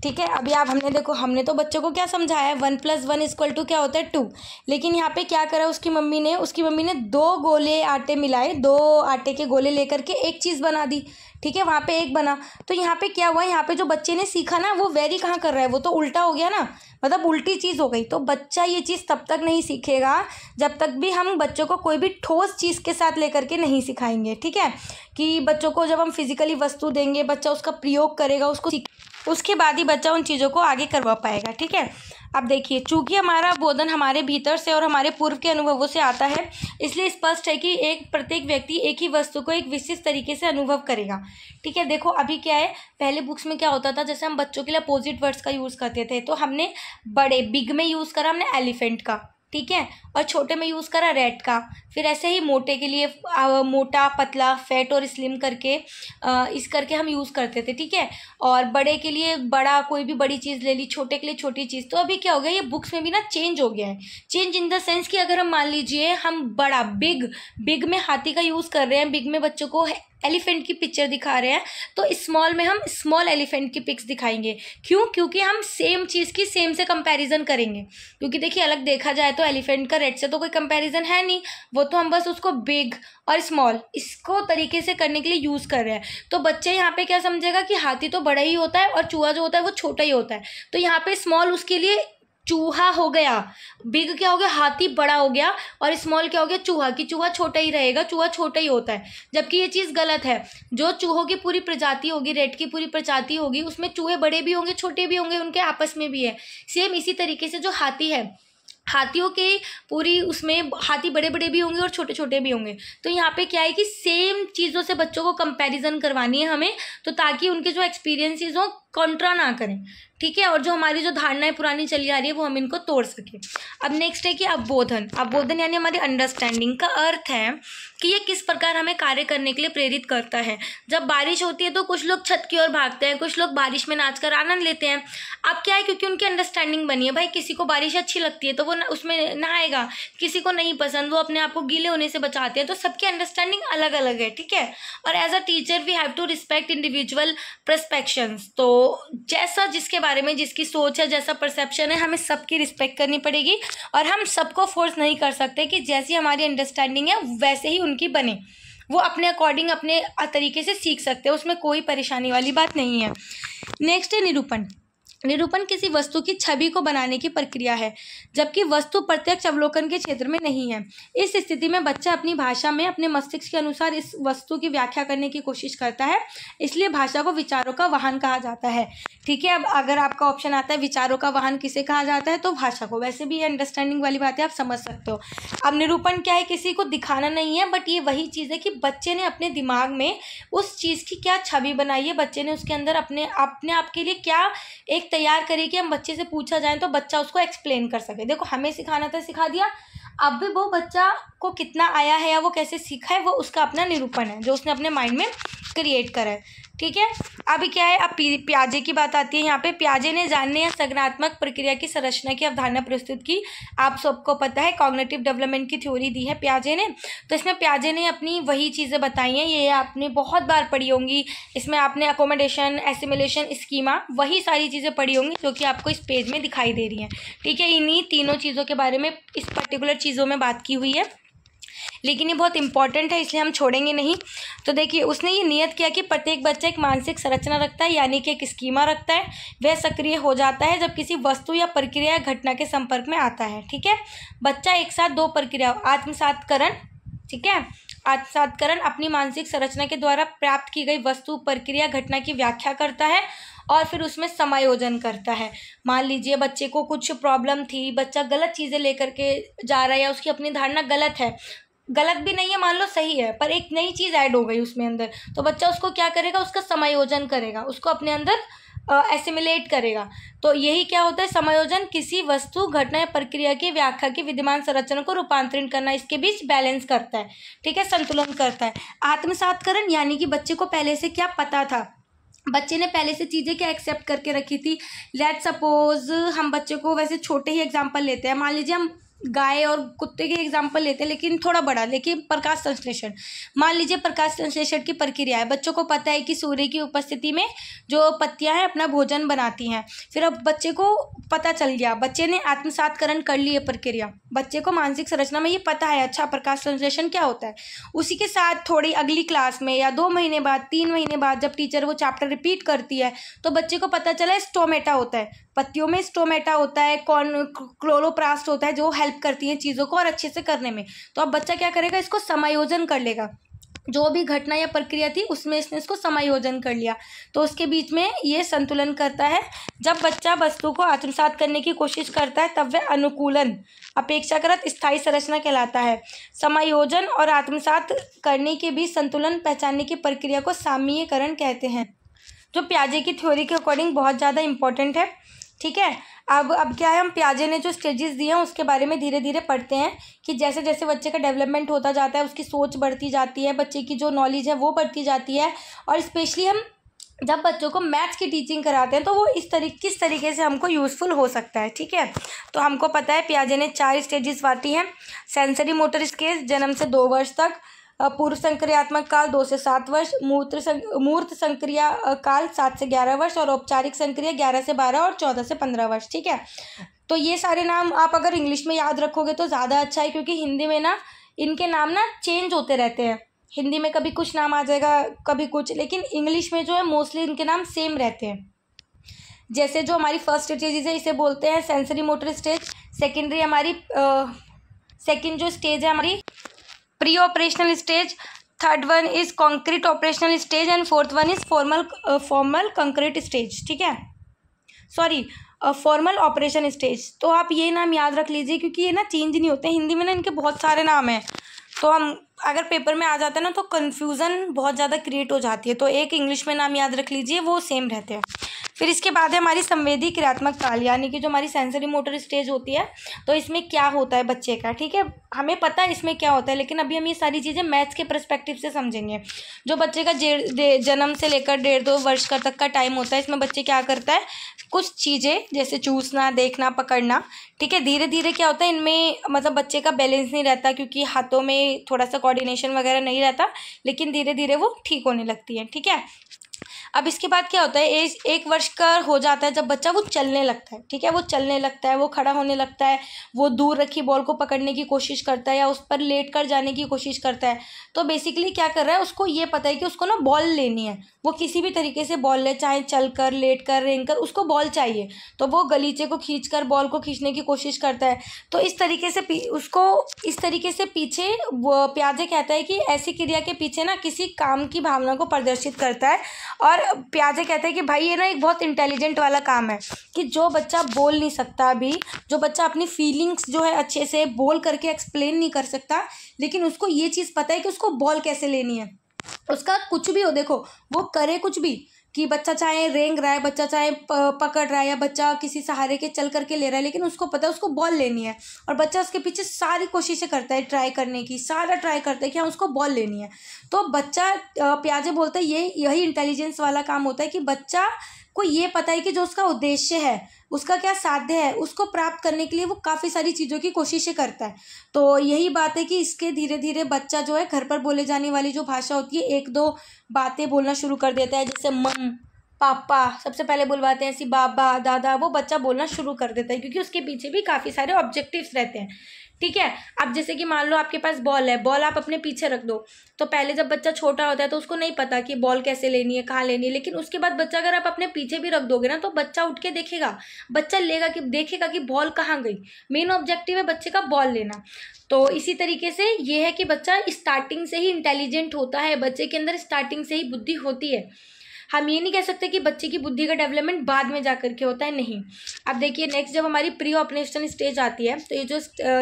two है अभी आप हमने देखो हमने तो बच्चों को क्या समझाया है one plus one equal to क्या होता है टू लेकिन यहाँ पे क्या करा उसकी मम्मी ने उसकी मम्मी ने दो गोले आटे मिलाए दो आटे के गोले लेकर के एक चीज़ बना दी ठीक है वहाँ पे एक बना तो यहाँ पे क्या हुआ यहाँ पे जो बच्चे ने सीखा ना वो वेरी कहाँ कर रहा है वो तो उल्टा हो गया ना मतलब उल्टी चीज़ हो गई तो बच्चा ये चीज़ तब तक नहीं सीखेगा जब तक भी हम बच्चों को कोई भी ठोस चीज़ के साथ लेकर के नहीं सिखाएंगे ठीक है कि बच्चों को जब हम फिजिकली वस्तु देंगे बच्चा उसका प्रयोग करेगा उसको उसके बाद ही बच्चा उन चीज़ों को आगे करवा पाएगा ठीक है अब देखिए चूंकि हमारा बोधन हमारे भीतर से और हमारे पूर्व के अनुभवों से आता है इसलिए स्पष्ट है कि एक प्रत्येक व्यक्ति एक ही वस्तु को एक विशिष्ट तरीके से अनुभव करेगा ठीक है देखो अभी क्या है पहले बुक्स में क्या होता था जैसे हम बच्चों के लिए अपोजिट वर्ड्स का यूज़ करते थे तो हमने बड़े बिग में यूज़ करा हमने एलिफेंट का ठीक है और छोटे में यूज़ करा रेड का फिर ऐसे ही मोटे के लिए मोटा पतला फैट और स्लिम करके इस करके हम यूज़ करते थे ठीक है और बड़े के लिए बड़ा कोई भी बड़ी चीज़ ले ली छोटे के लिए छोटी चीज़ तो अभी क्या हो गया ये बुक्स में भी ना चेंज हो गया है चेंज इन द सेंस कि अगर हम मान लीजिए हम बड़ा बिग बिग में हाथी का यूज़ कर रहे हैं बिग में बच्चों को एलिफेंट की पिक्चर दिखा रहे हैं तो स्मॉल में हम स्मॉल एलिफेंट की पिक्स दिखाएंगे क्यों क्योंकि हम सेम चीज़ की सेम से कंपैरिजन करेंगे क्योंकि देखिए अलग देखा जाए तो एलिफेंट का रेड से तो कोई कंपैरिजन है नहीं वो तो हम बस उसको बिग और स्मॉल इसको तरीके से करने के लिए यूज़ कर रहे हैं तो बच्चे यहाँ पे क्या समझेगा कि हाथी तो बड़ा ही होता है और चूहा जो होता है वो छोटा ही होता है तो यहाँ पे स्मॉल उसके लिए चूहा हो गया बिग क्या हो गया हाथी बड़ा हो गया और स्मॉल क्या हो गया चूहा कि चूहा छोटा ही रहेगा चूहा छोटा ही होता है जबकि ये चीज़ गलत है जो चूहों की पूरी प्रजाति होगी रेड की पूरी प्रजाति होगी उसमें चूहे बड़े भी होंगे छोटे भी होंगे उनके आपस में भी है सेम इसी तरीके से जो हाथी है हाथियों के पूरी उसमें हाथी बड़े बड़े भी होंगे और छोटे छोटे भी होंगे तो यहाँ पे क्या है कि सेम चीज़ों से बच्चों को कंपैरिजन करवानी है हमें तो ताकि उनके जो एक्सपीरियंसेस हों कॉन्ट्रा ना करें ठीक है और जो हमारी जो धारणाएं पुरानी चली आ रही है वो हम इनको तोड़ सकें अब नेक्स्ट है कि अवबोधन अवबोधन यानी हमारी अंडरस्टैंडिंग का अर्थ है कि ये किस प्रकार हमें कार्य करने के लिए प्रेरित करता है जब बारिश होती है तो कुछ लोग छत की ओर भागते हैं कुछ लोग बारिश में नाच कर आनंद लेते हैं अब क्या है क्योंकि उनकी अंडरस्टैंडिंग बनी है भाई किसी को बारिश अच्छी लगती है तो वो उसमें नहाएगा किसी को नहीं पसंद वो अपने आप को गीले होने से बचाते हैं तो सबकी अंडरस्टैंडिंग अलग अलग है ठीक है और as a teacher we have to respect individual perceptions तो जैसा जिसके बारे में जिसकी सोच है जैसा परसेप्शन है हमें सबकी रिस्पेक्ट करनी पड़ेगी और हम सबको फोर्स नहीं कर सकते कि जैसी हमारी अंडरस्टैंडिंग है वैसे ही उनकी बने वो अपने अकॉर्डिंग अपने तरीके से सीख सकते हैं उसमें कोई परेशानी वाली बात नहीं है नेक्स्ट है निरूपण निरूपण किसी वस्तु की छवि को बनाने की प्रक्रिया है जबकि वस्तु प्रत्यक्ष अवलोकन के क्षेत्र में नहीं है इस स्थिति में बच्चा अपनी भाषा में अपने मस्तिष्क के अनुसार इस वस्तु की व्याख्या करने की कोशिश करता है इसलिए भाषा को विचारों का वाहन कहा जाता है ठीक है अब अगर आपका ऑप्शन आता है विचारों का वाहन किसे कहा जाता है तो भाषा को वैसे भी अंडरस्टैंडिंग वाली बात है आप समझ सकते हो अब निरूपण क्या है किसी को दिखाना नहीं है बट ये वही चीज़ है कि बच्चे ने अपने दिमाग में उस चीज़ की क्या छवि बनाई है बच्चे ने उसके अंदर अपने अपने आप के लिए क्या एक एक तैयार करे कि हम बच्चे से पूछा जाए तो बच्चा उसको एक्सप्लेन कर सके देखो हमें सिखाना था तो सिखा दिया अब भी वो बच्चा को कितना आया है या वो कैसे सीखा है वो उसका अपना निरूपण है जो उसने अपने माइंड में क्रिएट करा है ठीक है अब क्या है अब प्याजे की बात आती है यहाँ पे प्याजे ने जानने या संगनात्मक प्रक्रिया की संरचना की अवधारणा प्रस्तुत की आप सबको पता है कॉग्नेटिव डेवलपमेंट की थ्योरी दी है प्याजे ने तो इसमें प्याजे ने अपनी वही चीज़ें बताई हैं ये आपने बहुत बार पढ़ी होंगी इसमें आपने अकोमोडेशन एसिमिलेशन स्कीमा वही सारी चीज़ें पढ़ी होंगी जो कि आपको इस पेज में दिखाई दे रही हैं ठीक है इन्हीं तीनों चीज़ों के बारे में इस पर्टिकुलर चीज़ों में बात की हुई है लेकिन ये बहुत इंपॉर्टेंट है इसलिए हम छोड़ेंगे नहीं तो देखिए उसने ये नियत किया कि प्रत्येक बच्चा एक मानसिक संरचना रखता है यानी कि एक स्कीमा रखता है वह सक्रिय हो जाता है जब किसी वस्तु या प्रक्रिया या घटना के संपर्क में आता है ठीक है बच्चा एक साथ दो प्रक्रिया आत्मसातकरण ठीक है आत्मसातकरण अपनी मानसिक संरचना के द्वारा प्राप्त की गई वस्तु प्रक्रिया घटना की व्याख्या करता है और फिर उसमें समायोजन करता है मान लीजिए बच्चे को कुछ प्रॉब्लम थी बच्चा गलत चीज़ें लेकर के जा रहा है या उसकी अपनी धारणा गलत है गलत भी नहीं है मान लो सही है पर एक नई चीज़ ऐड हो गई उसमें अंदर तो बच्चा उसको क्या करेगा उसका समायोजन करेगा उसको अपने अंदर एसिमिलेट करेगा तो यही क्या होता है समायोजन किसी वस्तु घटना या प्रक्रिया की व्याख्या की विद्यमान संरचना को रूपांतरण करना इसके बीच बैलेंस करता है ठीक है संतुलन करता है आत्मसातकरण यानी कि बच्चे को पहले से क्या पता था बच्चे ने पहले से चीज़ें क्या एक्सेप्ट करके रखी थी लेट सपोज हम बच्चे को वैसे छोटे ही एग्जाम्पल लेते हैं मान लीजिए हम गाय और कुत्ते के एग्जाम्पल लेते हैं लेकिन थोड़ा बड़ा लेकिन प्रकाश संश्लेषण मान लीजिए प्रकाश संश्लेषण की प्रक्रिया है बच्चों को पता है कि सूर्य की उपस्थिति में जो पत्तियां हैं अपना भोजन बनाती हैं फिर अब बच्चे को पता चल गया बच्चे ने आत्मसातकरण कर ली है प्रक्रिया बच्चे को मानसिक संरचना में ये पता है अच्छा प्रकाश संश्लेषण क्या होता है उसी के साथ थोड़ी अगली क्लास में या दो महीने बाद तीन महीने बाद जब टीचर वो चैप्टर रिपीट करती है तो बच्चे को पता चला स्टोमेटा होता है पत्तियों में स्टोमेटा होता है कॉर्न क्लोरोप्रास्ट होता है जो हेल्प करती हैं चीज़ों को और अच्छे से करने में तो अब बच्चा क्या करेगा इसको समायोजन कर लेगा जो भी घटना या प्रक्रिया थी उसमें इसने इसको समायोजन कर लिया तो उसके बीच में ये संतुलन करता है जब बच्चा वस्तु को आत्मसात करने की कोशिश करता है तब वह अनुकूलन अपेक्षाकृत स्थायी संरचना कहलाता है समायोजन और आत्मसात करने के बीच संतुलन पहचानने की प्रक्रिया को साम्यकरण कहते हैं जो प्याजे की थ्योरी के अकॉर्डिंग बहुत ज़्यादा इंपॉर्टेंट है ठीक है अब अब क्या है हम प्याजे ने जो स्टेजेस दिए हैं उसके बारे में धीरे धीरे पढ़ते हैं कि जैसे जैसे बच्चे का डेवलपमेंट होता जाता है उसकी सोच बढ़ती जाती है बच्चे की जो नॉलेज है वो बढ़ती जाती है और स्पेशली हम जब बच्चों को मैथ्स की टीचिंग कराते हैं तो वो इस तरीके किस तरीके से हमको यूज़फुल हो सकता है ठीक है तो हमको पता है प्याजे ने चार स्टेजेस वाती हैं सेंसरी मोटर स्केज जन्म से दो वर्ष तक पूर्व संक्रियात्मक काल दो से सात वर्ष मूत्र मूर्त संक्रिया काल सात से ग्यारह वर्ष और औपचारिक संक्रिया ग्यारह से बारह और चौदह से पंद्रह वर्ष ठीक है तो ये सारे नाम आप अगर इंग्लिश में याद रखोगे तो ज़्यादा अच्छा है क्योंकि हिंदी में ना इनके नाम ना चेंज होते रहते हैं हिंदी में कभी कुछ नाम आ जाएगा कभी कुछ लेकिन इंग्लिश में जो है मोस्टली इनके नाम सेम रहते हैं जैसे जो हमारी फर्स्ट स्टेज है इसे बोलते हैं सेंसरी मोटर स्टेज सेकेंडरी हमारी सेकेंड जो स्टेज है हमारी pre operational stage third one is concrete operational stage and fourth one is formal formal concrete stage ठीक है सॉरी फॉर्मल ऑपरेशन स्टेज तो आप ये नाम याद रख लीजिए क्योंकि ये ना चेंज नहीं होते हिंदी में ना इनके बहुत सारे नाम हैं तो हम अगर पेपर में आ जाता है ना तो कन्फ्यूज़न बहुत ज़्यादा क्रिएट हो जाती है तो एक इंग्लिश में नाम याद रख लीजिए वो सेम रहते हैं फिर इसके बाद है हमारी संवेदी क्रियात्मक ताल यानी कि जो हमारी सेंसरी मोटर स्टेज होती है तो इसमें क्या होता है बच्चे का ठीक है हमें पता है इसमें क्या होता है लेकिन अभी हम ये सारी चीज़ें मैथ्स के परस्पेक्टिव से समझेंगे जो बच्चे का जन्म से लेकर डेढ़ दो वर्ष का तक का टाइम होता है इसमें बच्चे क्या करता है कुछ चीज़ें जैसे चूसना देखना पकड़ना ठीक है धीरे धीरे क्या होता है इनमें मतलब बच्चे का बैलेंस नहीं रहता क्योंकि हाथों में थोड़ा सा कोऑर्डिनेशन वगैरह नहीं रहता लेकिन धीरे धीरे वो ठीक होने लगती है ठीक है अब इसके बाद क्या होता है एज एक वर्ष का हो जाता है जब बच्चा वो चलने लगता है ठीक है वो चलने लगता है वो खड़ा होने लगता है वो दूर रखी बॉल को पकड़ने की कोशिश करता है या उस पर लेट कर जाने की कोशिश करता है तो बेसिकली क्या कर रहा है उसको ये पता है कि उसको ना बॉल लेनी है वो किसी भी तरीके से बॉल ले चाहे चल कर लेट कर रेंग कर उसको बॉल चाहिए तो वो गलीचे को खींच कर बॉल को खींचने की कोशिश करता है तो इस तरीके से उसको इस तरीके से पीछे प्याजे कहता है कि ऐसी क्रिया के पीछे ना किसी काम की भावना को प्रदर्शित करता है और और प्याजे कहते हैं कि भाई ये ना एक बहुत इंटेलिजेंट वाला काम है कि जो बच्चा बोल नहीं सकता अभी जो बच्चा अपनी फीलिंग्स जो है अच्छे से बोल करके एक्सप्लेन नहीं कर सकता लेकिन उसको ये चीज़ पता है कि उसको बॉल कैसे लेनी है उसका कुछ भी हो देखो वो करे कुछ भी कि बच्चा चाहे रेंग रहा है बच्चा चाहे पकड़ रहा है या बच्चा किसी सहारे के चल करके ले रहा है लेकिन उसको पता है उसको बॉल लेनी है और बच्चा उसके पीछे सारी कोशिशें करता है ट्राई करने की सारा ट्राई करता है कि हाँ उसको बॉल लेनी है तो बच्चा प्याजे बोलता है ये यही इंटेलिजेंस वाला काम होता है कि बच्चा को ये पता है कि जो उसका उद्देश्य है उसका क्या साध्य है उसको प्राप्त करने के लिए वो काफ़ी सारी चीज़ों की कोशिशें करता है तो यही बात है कि इसके धीरे धीरे बच्चा जो है घर पर बोले जाने वाली जो भाषा होती है एक दो बातें बोलना शुरू कर देता है जैसे मम पापा सबसे पहले बुलवाते हैं ऐसी बाबा दादा वो बच्चा बोलना शुरू कर देता है क्योंकि उसके पीछे भी काफ़ी सारे ऑब्जेक्टिव्स रहते हैं ठीक है अब जैसे कि मान लो आपके पास बॉल है बॉल आप अपने पीछे रख दो तो पहले जब बच्चा छोटा होता है तो उसको नहीं पता कि बॉल कैसे लेनी है कहाँ लेनी है लेकिन उसके बाद बच्चा अगर आप अपने पीछे भी रख दोगे ना तो बच्चा उठ के देखेगा बच्चा लेगा कि देखेगा कि बॉल कहाँ गई मेन ऑब्जेक्टिव है बच्चे का बॉल लेना तो इसी तरीके से ये है कि बच्चा स्टार्टिंग से ही इंटेलिजेंट होता है बच्चे के अंदर स्टार्टिंग से ही बुद्धि होती है हम ये नहीं कह सकते कि बच्चे की बुद्धि का डेवलपमेंट बाद में जा करके होता है नहीं अब देखिए नेक्स्ट जब हमारी प्री ऑपरेशन स्टेज आती है तो ये जो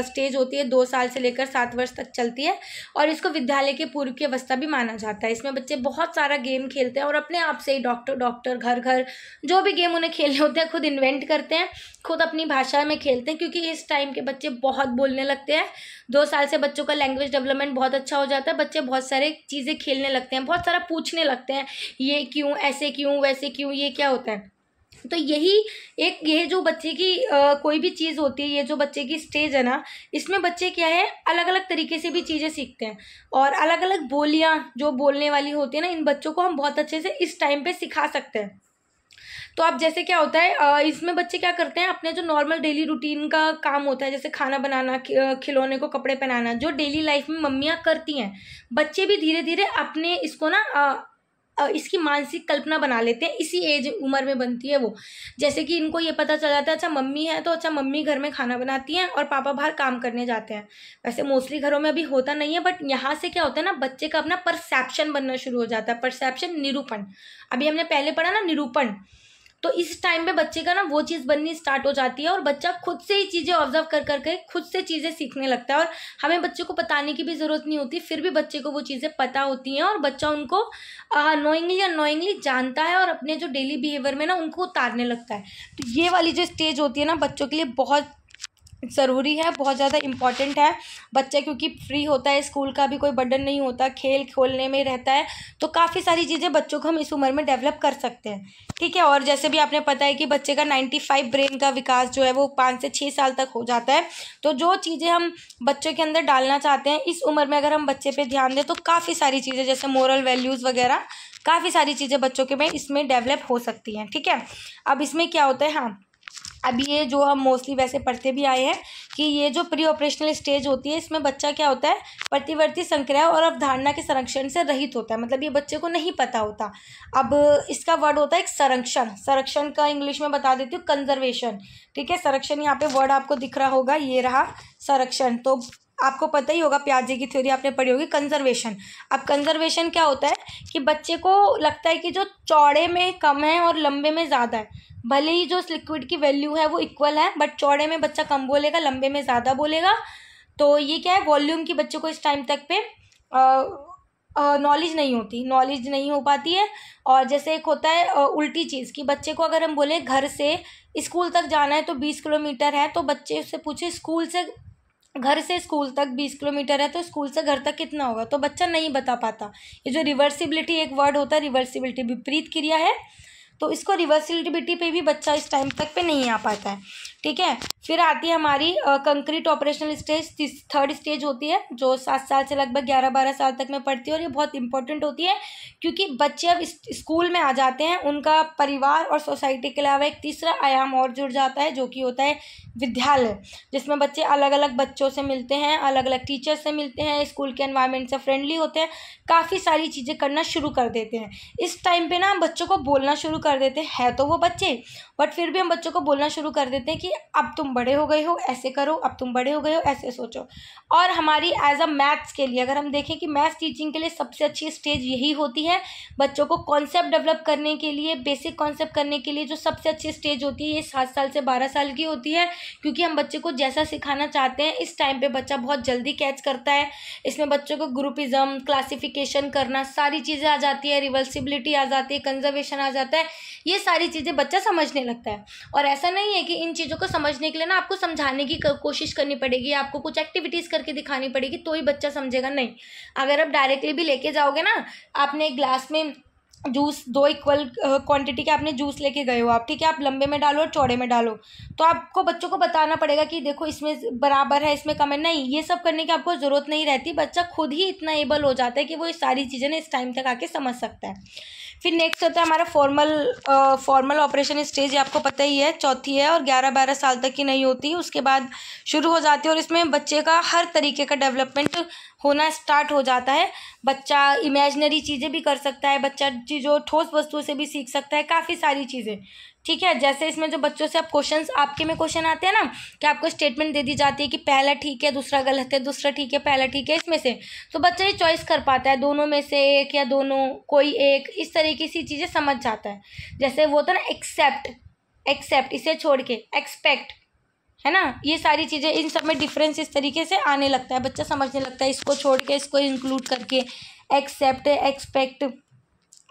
स्टेज होती है दो साल से लेकर सात वर्ष तक चलती है और इसको विद्यालय के पूर्व की अवस्था भी माना जाता है इसमें बच्चे बहुत सारा गेम खेलते हैं और अपने आप से ही डॉक्टर डॉक्टर घर घर जो भी गेम उन्हें खेलने होते हैं खुद इन्वेंट करते हैं खुद अपनी भाषा में खेलते हैं क्योंकि इस टाइम के बच्चे बहुत बोलने लगते हैं दो साल से बच्चों का लैंग्वेज डेवलपमेंट बहुत अच्छा हो जाता है बच्चे बहुत सारे चीज़ें खेलने लगते हैं बहुत सारा पूछने लगते हैं ये क्यों ऐसे क्यों वैसे क्यों ये क्या होता है तो यही एक ये जो बच्चे की आ, कोई भी चीज़ होती है ये जो बच्चे की स्टेज है ना इसमें बच्चे क्या है अलग अलग तरीके से भी चीज़ें सीखते हैं और अलग अलग बोलियाँ जो बोलने वाली होती है ना इन बच्चों को हम बहुत अच्छे से इस टाइम पे सिखा सकते हैं तो आप जैसे क्या होता है इसमें बच्चे क्या करते हैं अपने जो नॉर्मल डेली रूटीन का काम होता है जैसे खाना बनाना खिलौने को कपड़े पहनाना जो डेली लाइफ में मम्मियाँ करती हैं बच्चे भी धीरे धीरे अपने इसको ना इसकी मानसिक कल्पना बना लेते हैं इसी एज उम्र में बनती है वो जैसे कि इनको ये पता चल जाता है अच्छा मम्मी है तो अच्छा मम्मी घर में खाना बनाती हैं और पापा बाहर काम करने जाते हैं वैसे मोस्टली घरों में अभी होता नहीं है बट यहाँ से क्या होता है ना बच्चे का अपना परसेप्शन बनना शुरू हो जाता है परसेप्शन निरूपण अभी हमने पहले पढ़ा ना निरूपण तो इस टाइम पे बच्चे का ना वो चीज़ बननी स्टार्ट हो जाती है और बच्चा खुद से ही चीज़ें ऑब्जर्व कर करके खुद से चीज़ें सीखने लगता है और हमें बच्चे को बताने की भी ज़रूरत नहीं होती फिर भी बच्चे को वो चीज़ें पता होती हैं और बच्चा उनको नोइंगली अनोइंगली जानता है और अपने जो डेली बिहेवियर में ना उनको उतारने लगता है तो ये वाली जो स्टेज होती है ना बच्चों के लिए बहुत ज़रूरी है बहुत ज़्यादा इम्पॉर्टेंट है बच्चा क्योंकि फ्री होता है स्कूल का भी कोई बर्डन नहीं होता खेल खोलने में रहता है तो काफ़ी सारी चीज़ें बच्चों को हम इस उम्र में डेवलप कर सकते हैं ठीक है और जैसे भी आपने पता है कि बच्चे का नाइन्टी फाइव ब्रेन का विकास जो है वो पाँच से छः साल तक हो जाता है तो जो चीज़ें हम बच्चों के अंदर डालना चाहते हैं इस उम्र में अगर हम बच्चे पर ध्यान दें तो काफ़ी सारी चीज़ें जैसे मॉरल वैल्यूज़ वगैरह काफ़ी सारी चीज़ें बच्चों के में इसमें डेवलप हो सकती हैं ठीक है अब इसमें क्या होता है हाँ अब ये जो हम मोस्टली वैसे पढ़ते भी आए हैं कि ये जो प्री ऑपरेशनल स्टेज होती है इसमें बच्चा क्या होता है प्रतिवर्ती संक्रिया और अवधारणा के संरक्षण से रहित होता है मतलब ये बच्चे को नहीं पता होता अब इसका वर्ड होता है एक संरक्षण संरक्षण का इंग्लिश में बता देती हूँ कंजर्वेशन ठीक है संरक्षण यहाँ पे वर्ड आपको दिख रहा होगा ये रहा संरक्षण तो आपको पता ही होगा प्याजे की थ्योरी आपने पढ़ी होगी कंजर्वेशन अब कंजर्वेशन क्या होता है कि बच्चे को लगता है कि जो चौड़े में कम है और लंबे में ज़्यादा है भले ही जो उस लिक्विड की वैल्यू है वो इक्वल है बट चौड़े में बच्चा कम बोलेगा लंबे में ज़्यादा बोलेगा तो ये क्या है वॉल्यूम की बच्चे को इस टाइम तक पे नॉलेज नहीं होती नॉलेज नहीं हो पाती है और जैसे एक होता है आ, उल्टी चीज़ कि बच्चे को अगर हम बोले घर से स्कूल तक जाना है तो बीस किलोमीटर है तो बच्चे उससे पूछे स्कूल से घर से स्कूल तक बीस किलोमीटर है तो स्कूल से घर तक कितना होगा तो बच्चा नहीं बता पाता ये जो रिवर्सिबिलिटी एक वर्ड होता है रिवर्सिबिलिटी विपरीत क्रिया है तो इसको रिवर्सिबिलिटी पे भी बच्चा इस टाइम तक पे नहीं आ पाता है ठीक है फिर आती है हमारी concrete operational stage third stage होती है जो सात साल से लगभग ग्यारह बारह साल तक में पढ़ती है और ये बहुत इंपॉर्टेंट होती है क्योंकि बच्चे अब स्कूल में आ जाते हैं उनका परिवार और सोसाइटी के अलावा एक तीसरा आयाम और जुड़ जाता है जो कि होता है विद्यालय जिसमें बच्चे अलग अलग बच्चों से मिलते हैं अलग अलग टीचर्स से मिलते हैं स्कूल के एनवायरनमेंट से फ्रेंडली होते हैं काफ़ी सारी चीज़ें करना शुरू कर देते हैं इस टाइम पर ना हम बच्चों को बोलना शुरू कर देते हैं तो वो बच्चे बट फिर भी हम बच्चों को बोलना शुरू कर देते हैं कि अब तुम बड़े हो गए हो ऐसे करो अब तुम बड़े हो गए हो ऐसे सोचो और हमारी एज अ मैथ्स के लिए अगर हम देखें कि मैथ्स टीचिंग के लिए सबसे अच्छी स्टेज यही होती है बच्चों को कॉन्सेप्ट डेवलप करने के लिए बेसिक कॉन्सेप्ट करने के लिए जो सबसे अच्छी स्टेज होती है ये सात साल से बारह साल की होती है क्योंकि हम बच्चे को जैसा सिखाना चाहते हैं इस टाइम पर बच्चा बहुत जल्दी कैच करता है इसमें बच्चों को ग्रुपिज़म क्लासीफिकेशन करना सारी चीज़ें आ जाती है रिवर्सिबिलिटी आ जाती है कंजर्वेशन आ जाता है ये सारी चीज़ें बच्चा समझने लगता है और ऐसा नहीं है कि इन चीज़ों को समझने के लिए ना आपको समझाने की कोशिश करनी पड़ेगी आपको कुछ एक्टिविटीज़ करके दिखानी पड़ेगी तो ही बच्चा समझेगा नहीं अगर आप डायरेक्टली भी लेके जाओगे ना आपने एक ग्लास में जूस दो इक्वल क्वांटिटी के आपने जूस लेके गए हो आप ठीक है आप लंबे में डालो और चौड़े में डालो तो आपको बच्चों को बताना पड़ेगा कि देखो इसमें बराबर है इसमें कम है नहीं ये सब करने की आपको ज़रूरत नहीं रहती बच्चा खुद ही इतना एबल हो जाता है कि वो ये सारी चीज़ें ना इस टाइम तक आके समझ सकता है फिर नेक्स्ट होता है हमारा फॉर्मल फॉर्मल ऑपरेशन स्टेज ये आपको पता ही है चौथी है और ग्यारह बारह साल तक की नहीं होती उसके बाद शुरू हो जाती है और इसमें बच्चे का हर तरीके का डेवलपमेंट होना स्टार्ट हो जाता है बच्चा इमेजनरी चीज़ें भी कर सकता है बच्चा जो ठोस वस्तुओं से भी सीख सकता है काफ़ी सारी चीज़ें ठीक है जैसे इसमें जो बच्चों से आप क्वेश्चन आपके में क्वेश्चन आते हैं ना कि आपको स्टेटमेंट दे दी जाती है कि पहला ठीक है दूसरा गलत है दूसरा ठीक है पहला ठीक है इसमें से तो बच्चा ये चॉइस कर पाता है दोनों में से एक या दोनों कोई एक इस तरीके सी चीज़ें समझ जाता है जैसे वो होता तो ना एक्सेप्ट एक्सेप्ट इसे छोड़ के एक्सपेक्ट है ना ये सारी चीज़ें इन सब में डिफरेंस इस तरीके से आने लगता है बच्चा समझने लगता है इसको छोड़ के इसको इंक्लूड करके एक्सेप्ट एक्सपेक्ट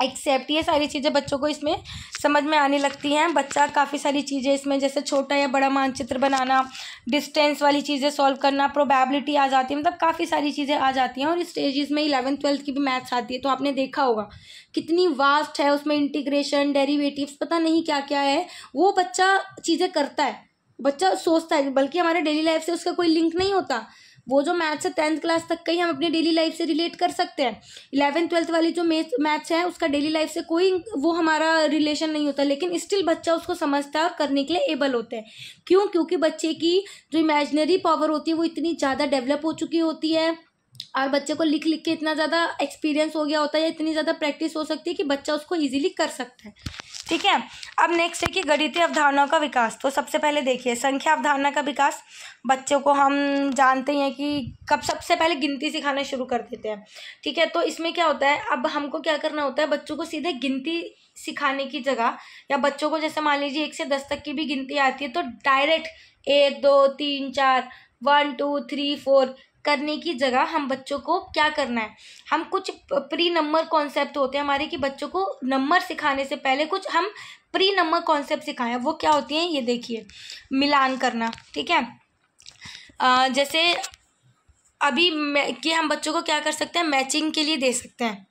एक्सेप्ट ये सारी चीज़ें बच्चों को इसमें समझ में आने लगती हैं बच्चा काफ़ी सारी चीज़ें इसमें जैसे छोटा या बड़ा मानचित्र बनाना डिस्टेंस वाली चीज़ें सॉल्व करना प्रोबेबिलिटी आ जाती है मतलब काफ़ी सारी चीज़ें आ जाती हैं और स्टेजेस में इलेवन ट्वेल्थ की भी मैथ्स आती है तो आपने देखा होगा कितनी वास्ट है उसमें इंटीग्रेशन डेरीवेटिव पता नहीं क्या क्या है वो बच्चा चीज़ें करता है बच्चा सोचता है बल्कि हमारे डेली लाइफ से उसका कोई लिंक नहीं होता वो जो मैथ्स है टेंथ क्लास तक का ही हम अपनी डेली लाइफ से रिलेट कर सकते हैं इलेवेंथ ट्वेल्थ वाली जो मैथ्स है उसका डेली लाइफ से कोई वो हमारा रिलेशन नहीं होता लेकिन स्टिल बच्चा उसको समझता है और करने के लिए एबल होता है क्यों क्योंकि बच्चे की जो इमेजनरी पावर होती है वो इतनी ज़्यादा डेवलप हो चुकी होती है और बच्चे को लिख लिख के इतना ज़्यादा एक्सपीरियंस हो गया होता है या इतनी ज़्यादा प्रैक्टिस हो सकती है कि बच्चा उसको ईजिली कर सकता है ठीक है अब नेक्स्ट है कि गणितीय अवधारणाओं का विकास तो सबसे पहले देखिए संख्या अवधारणा का विकास बच्चों को हम जानते हैं कि कब सबसे पहले गिनती सिखाना शुरू कर देते हैं ठीक है तो इसमें क्या होता है अब हमको क्या करना होता है बच्चों को सीधे गिनती सिखाने की जगह या बच्चों को जैसे मान लीजिए एक से दस तक की भी गिनती आती है तो डायरेक्ट एक दो तीन चार वन टू थ्री फोर करने की जगह हम बच्चों को क्या करना है हम कुछ प्री नंबर कॉन्सेप्ट होते हैं हमारे कि बच्चों को नंबर सिखाने से पहले कुछ हम प्री नंबर कॉन्सेप्ट सिखाएं वो क्या होती हैं ये देखिए मिलान करना ठीक है आ, जैसे अभी कि हम बच्चों को क्या कर सकते हैं मैचिंग के लिए दे सकते हैं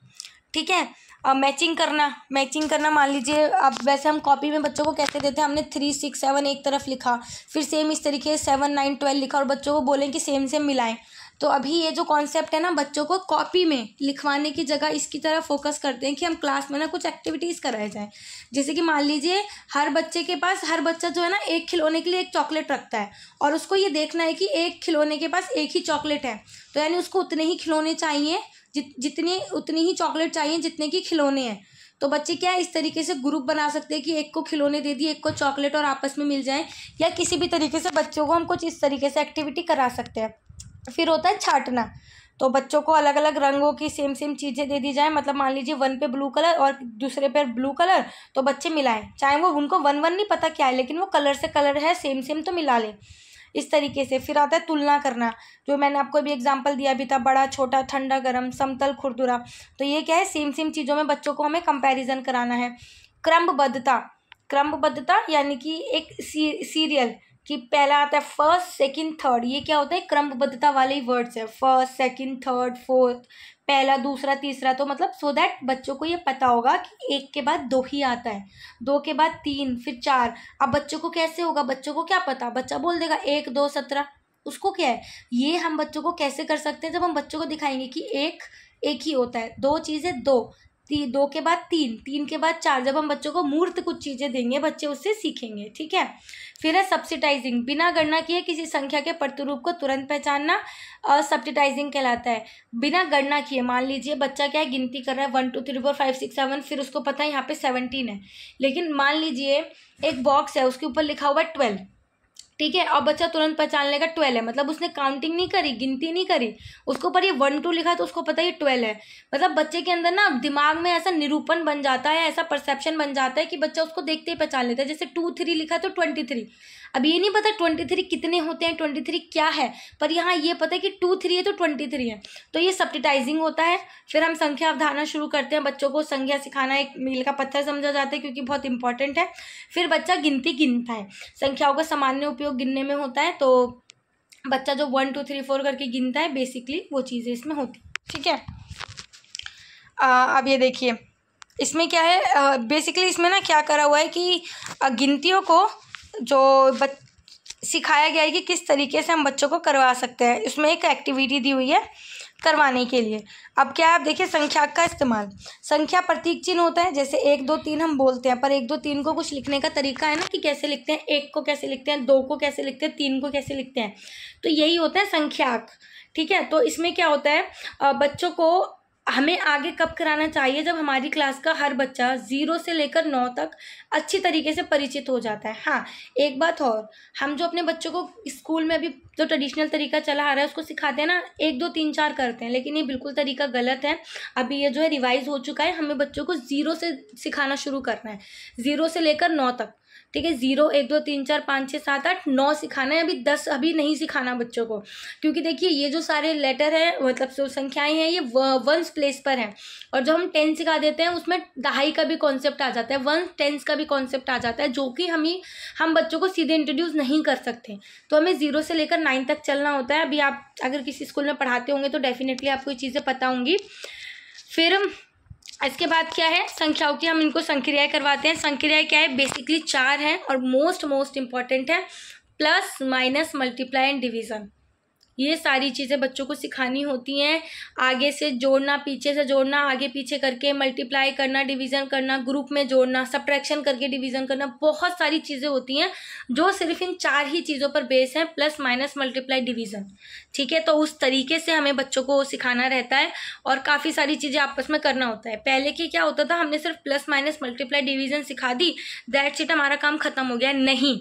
ठीक है मैचिंग करना मैचिंग करना मान लीजिए अब वैसे हम कॉपी में बच्चों को कैसे देते हैं हमने थ्री सिक्स सेवन एक तरफ लिखा फिर सेम इस तरीके सेवन नाइन ट्वेल्व लिखा और बच्चों को बोलें कि सेम सेम मिलाएं तो अभी ये जो कॉन्सेप्ट है ना बच्चों को कॉपी में लिखवाने की जगह इसकी तरह फोकस करते हैं कि हम क्लास में ना कुछ एक्टिविटीज़ कराए जाएँ जैसे कि मान लीजिए हर बच्चे के पास हर बच्चा जो है ना एक खिलौने के लिए एक चॉकलेट रखता है और उसको ये देखना है कि एक खिलौने के पास एक ही चॉकलेट है तो यानी उसको उतने ही खिलौने चाहिए जित उतनी ही चॉकलेट चाहिए जितने की खिलौने हैं तो बच्चे क्या इस तरीके से ग्रुप बना सकते हैं कि एक को खिलौने दे दिए एक को चॉकलेट और आपस में मिल जाएं या किसी भी तरीके से बच्चों को हम कुछ इस तरीके से एक्टिविटी करा सकते हैं फिर होता है छाटना तो बच्चों को अलग अलग रंगों की सेम सेम चीज़ें दे दी जाए मतलब मान लीजिए वन पे ब्लू कलर और दूसरे पे ब्लू कलर तो बच्चे मिलाएं चाहे वो उनको वन वन नहीं पता क्या है लेकिन वो कलर से कलर है सेम सेम तो मिला लें इस तरीके से फिर आता है तुलना करना जो मैंने आपको अभी एग्जाम्पल दिया भी था बड़ा छोटा ठंडा गर्म समतल खुरदुरा तो ये क्या है सेम सेम चीज़ों में बच्चों को हमें कंपेरिजन कराना है क्रमबद्धता क्रमबद्धता यानी कि एक सी, सीरियल कि पहला आता है फर्स्ट सेकंड थर्ड ये क्या होता है क्रमबद्धता वाले ही वर्ड्स है फर्स्ट सेकंड थर्ड फोर्थ पहला दूसरा तीसरा तो मतलब सो so दैट बच्चों को ये पता होगा कि एक के बाद दो ही आता है दो के बाद तीन फिर चार अब बच्चों को कैसे होगा बच्चों को क्या पता बच्चा बोल देगा एक दो सत्रह उसको क्या है ये हम बच्चों को कैसे कर सकते हैं जब हम बच्चों को दिखाएंगे कि एक एक ही होता है दो चीज़ें दो ती, दो के बाद तीन तीन के बाद चार जब हम बच्चों को मूर्त कुछ चीज़ें देंगे बच्चे उससे सीखेंगे ठीक है फिर है सब्सिटाइजिंग बिना गणना किए किसी संख्या के प्रतिरूप को तुरंत पहचानना और सब्सिटाइजिंग कहलाता है बिना गणना किए मान लीजिए बच्चा क्या है गिनती कर रहा है one two three four five six seven फिर उसको पता है यहाँ पे सेवनटीन है लेकिन मान लीजिए एक बॉक्स है उसके ऊपर लिखा हुआ है ट्वेल्व ठीक है और बच्चा तुरंत पहचान लेगा ट्वेल्व है मतलब उसने काउंटिंग नहीं करी गिनती नहीं करी उसको पर ये वन टू लिखा तो उसको पता ही ट्वेल्व है मतलब बच्चे के अंदर ना दिमाग में ऐसा निरूपण बन जाता है ऐसा परसेप्शन बन जाता है कि बच्चा उसको देखते ही पहचान लेता है जैसे टू थ्री लिखा तो ट्वेंटी थ्री अब ये नहीं पता ट्वेंटी थ्री कितने होते हैं ट्वेंटी थ्री क्या है पर यहाँ ये पता है कि टू थ्री है तो ट्वेंटी थ्री है तो ये सब्टिटाइजिंग होता है फिर हम संख्या अवधारणा शुरू करते हैं बच्चों को संख्या सिखाना एक मील का पत्थर समझा जाता है क्योंकि बहुत इंपॉर्टेंट है फिर बच्चा गिनती गिनता है संख्याओं का सामान्य उपयोग गिनने में होता है तो बच्चा जो वन टू थ्री फोर करके गिनता है बेसिकली वो चीज़ें इसमें होती ठीक है अब ये देखिए इसमें क्या है बेसिकली इसमें ना क्या करा हुआ है कि गिनतियों को जो बच सिखाया गया है कि किस तरीके से हम बच्चों को करवा सकते हैं इसमें एक एक्टिविटी दी हुई है करवाने के लिए अब क्या है आप देखिए संख्या का इस्तेमाल संख्या प्रतीक चिन्ह होता है जैसे एक दो तीन हम बोलते हैं पर एक दो तीन को कुछ लिखने का तरीका है ना कि कैसे लिखते हैं एक को कैसे लिखते हैं दो को कैसे लिखते हैं तीन को कैसे लिखते हैं तो यही होता है संख्याक ठीक है तो इसमें क्या होता है बच्चों को हमें आगे कब कराना चाहिए जब हमारी क्लास का हर बच्चा ज़ीरो से लेकर नौ तक अच्छी तरीके से परिचित हो जाता है हाँ एक बात और हम जो अपने बच्चों को स्कूल में अभी जो ट्रेडिशनल तरीका चला आ रहा है उसको सिखाते हैं ना एक दो तीन चार करते हैं लेकिन ये बिल्कुल तरीका गलत है अभी ये जो है रिवाइज हो चुका है हमें बच्चों को ज़ीरो से सिखाना शुरू करना है ज़ीरो से लेकर नौ तक ठीक है ज़ीरो एक दो तीन चार पाँच छः सात आठ नौ सिखाना है अभी दस अभी नहीं सिखाना बच्चों को क्योंकि देखिए ये जो सारे लेटर हैं मतलब जो संख्याएं हैं ये वंस प्लेस पर हैं और जो हम टेंस सिखा देते हैं उसमें दहाई का भी कॉन्सेप्ट आ जाता है वंस टेंस का भी कॉन्सेप्ट आ जाता है जो कि हम ही हम बच्चों को सीधे इंट्रोड्यूस नहीं कर सकते तो हमें ज़ीरो से लेकर नाइन तक चलना होता है अभी आप अगर किसी स्कूल में पढ़ाते होंगे तो डेफिनेटली आपको ये चीज़ें पता होंगी फिर इसके बाद क्या है संख्याओं की हम इनको संक्रियाएं करवाते हैं संक्रियाएं क्या है बेसिकली चार हैं और मोस्ट मोस्ट इम्पॉर्टेंट है plus minus multiply and division ये सारी चीज़ें बच्चों को सिखानी होती हैं आगे से जोड़ना पीछे से जोड़ना आगे पीछे करके मल्टीप्लाई करना डिवीज़न करना ग्रुप में जोड़ना सब्ट्रैक्शन करके डिवीज़न करना बहुत सारी चीज़ें होती हैं जो सिर्फ इन चार ही चीज़ों पर बेस हैं प्लस माइनस मल्टीप्लाई डिवीज़न ठीक है तो उस तरीके से हमें बच्चों को सिखाना रहता है और काफ़ी सारी चीज़ें आपस में करना होता है पहले के क्या होता था हमने सिर्फ प्लस माइनस मल्टीप्लाई डिवीज़न सिखा दी दैट सीट हमारा काम ख़त्म हो गया नहीं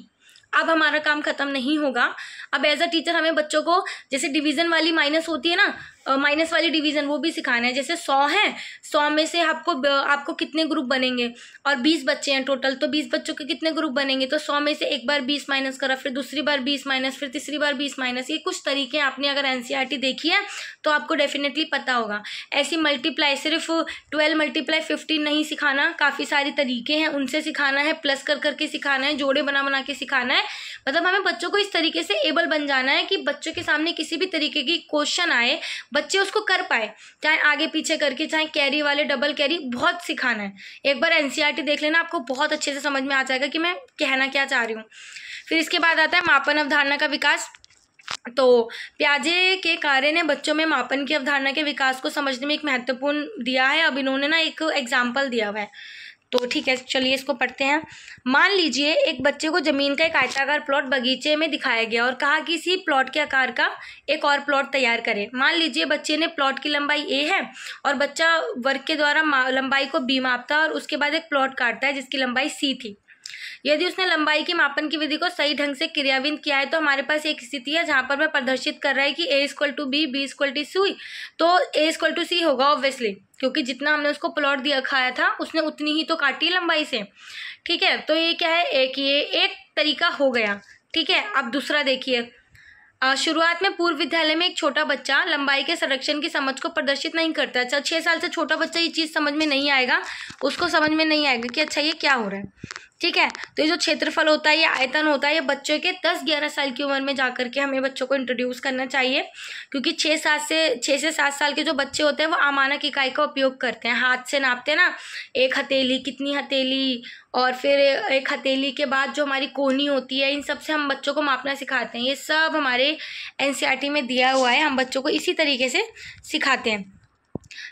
अब हमारा काम ख़त्म नहीं होगा अब एज अ टीचर हमें बच्चों को जैसे डिवीज़न वाली माइनस होती है ना माइनस वाली डिवीज़न वो भी सिखाना है जैसे सौ हैं सौ में से आपको आपको कितने ग्रुप बनेंगे और बीस बच्चे हैं टोटल तो बीस बच्चों के कितने ग्रुप बनेंगे तो सौ में से एक बार बीस माइनस करा फिर दूसरी बार बीस माइनस फिर तीसरी बार बीस माइनस ये कुछ तरीके हैं आपने अगर एन e देखी है तो आपको डेफिनेटली पता होगा ऐसी मल्टीप्लाई सिर्फ ट्वेल्व मल्टीप्लाई फिफ्टीन नहीं सिखाना काफ़ी सारे तरीके हैं उनसे सिखाना है प्लस कर करके सिखाना है जोड़े बना बना के सिखाना है मतलब हमें बच्चों को इस तरीके से एबल बन जाना है कि बच्चों के सामने किसी भी तरीके की क्वेश्चन आए बच्चे उसको कर पाए चाहे आगे पीछे करके चाहे कैरी वाले डबल कैरी बहुत सिखाना है एक बार एन e देख लेना आपको बहुत अच्छे से समझ में आ जाएगा कि मैं कहना क्या चाह रही हूँ फिर इसके बाद आता है मापन अवधारणा का विकास तो प्याजे के कार्य ने बच्चों में मापन की अवधारणा के विकास को समझने में एक महत्वपूर्ण दिया है अब इन्होंने ना एक एग्जाम्पल दिया हुआ है तो ठीक है चलिए इसको पढ़ते हैं मान लीजिए एक बच्चे को ज़मीन का एक आयताकार प्लॉट बगीचे में दिखाया गया और कहा कि इसी प्लॉट के आकार का एक और प्लॉट तैयार करें मान लीजिए बच्चे ने प्लॉट की लंबाई ए है और बच्चा वर्ग के द्वारा लंबाई को बी मापता है और उसके बाद एक प्लॉट काटता है जिसकी लंबाई सी थी यदि उसने लंबाई के मापन की विधि को सही ढंग से क्रियाविंद किया है तो हमारे पास एक स्थिति है जहाँ पर मैं प्रदर्शित कर रहा है कि A equal to B B equal to C तो ए स्क्वल टू सी होगा ऑब्वियसली क्योंकि जितना हमने उसको प्लॉट दिया खाया था उसने उतनी ही तो काटी लंबाई से ठीक है तो ये क्या है एक ये एक तरीका हो गया ठीक है अब दूसरा देखिए शुरुआत में पूर्व विद्यालय में एक छोटा बच्चा लंबाई के संरक्षण की समझ को प्रदर्शित नहीं करता अच्छा छः साल से छोटा बच्चा ये चीज़ समझ में नहीं आएगा उसको समझ में नहीं आएगा कि अच्छा ये क्या हो रहा है ठीक है तो ये जो क्षेत्रफल होता है ये आयतन होता है ये बच्चों के दस ग्यारह साल की उम्र में जाकर के हमें बच्चों को इंट्रोड्यूस करना चाहिए क्योंकि छः सात से छः से सात साल के जो बच्चे होते हैं वो आमानक इकाई का उपयोग करते हैं हाथ से नापते हैं ना एक हथेली कितनी हथेली और फिर एक हथेली के बाद जो हमारी कोनी होती है इन सब से हम बच्चों को मापना सिखाते हैं ये सब हमारे एन e में दिया हुआ है हम बच्चों को इसी तरीके से सिखाते हैं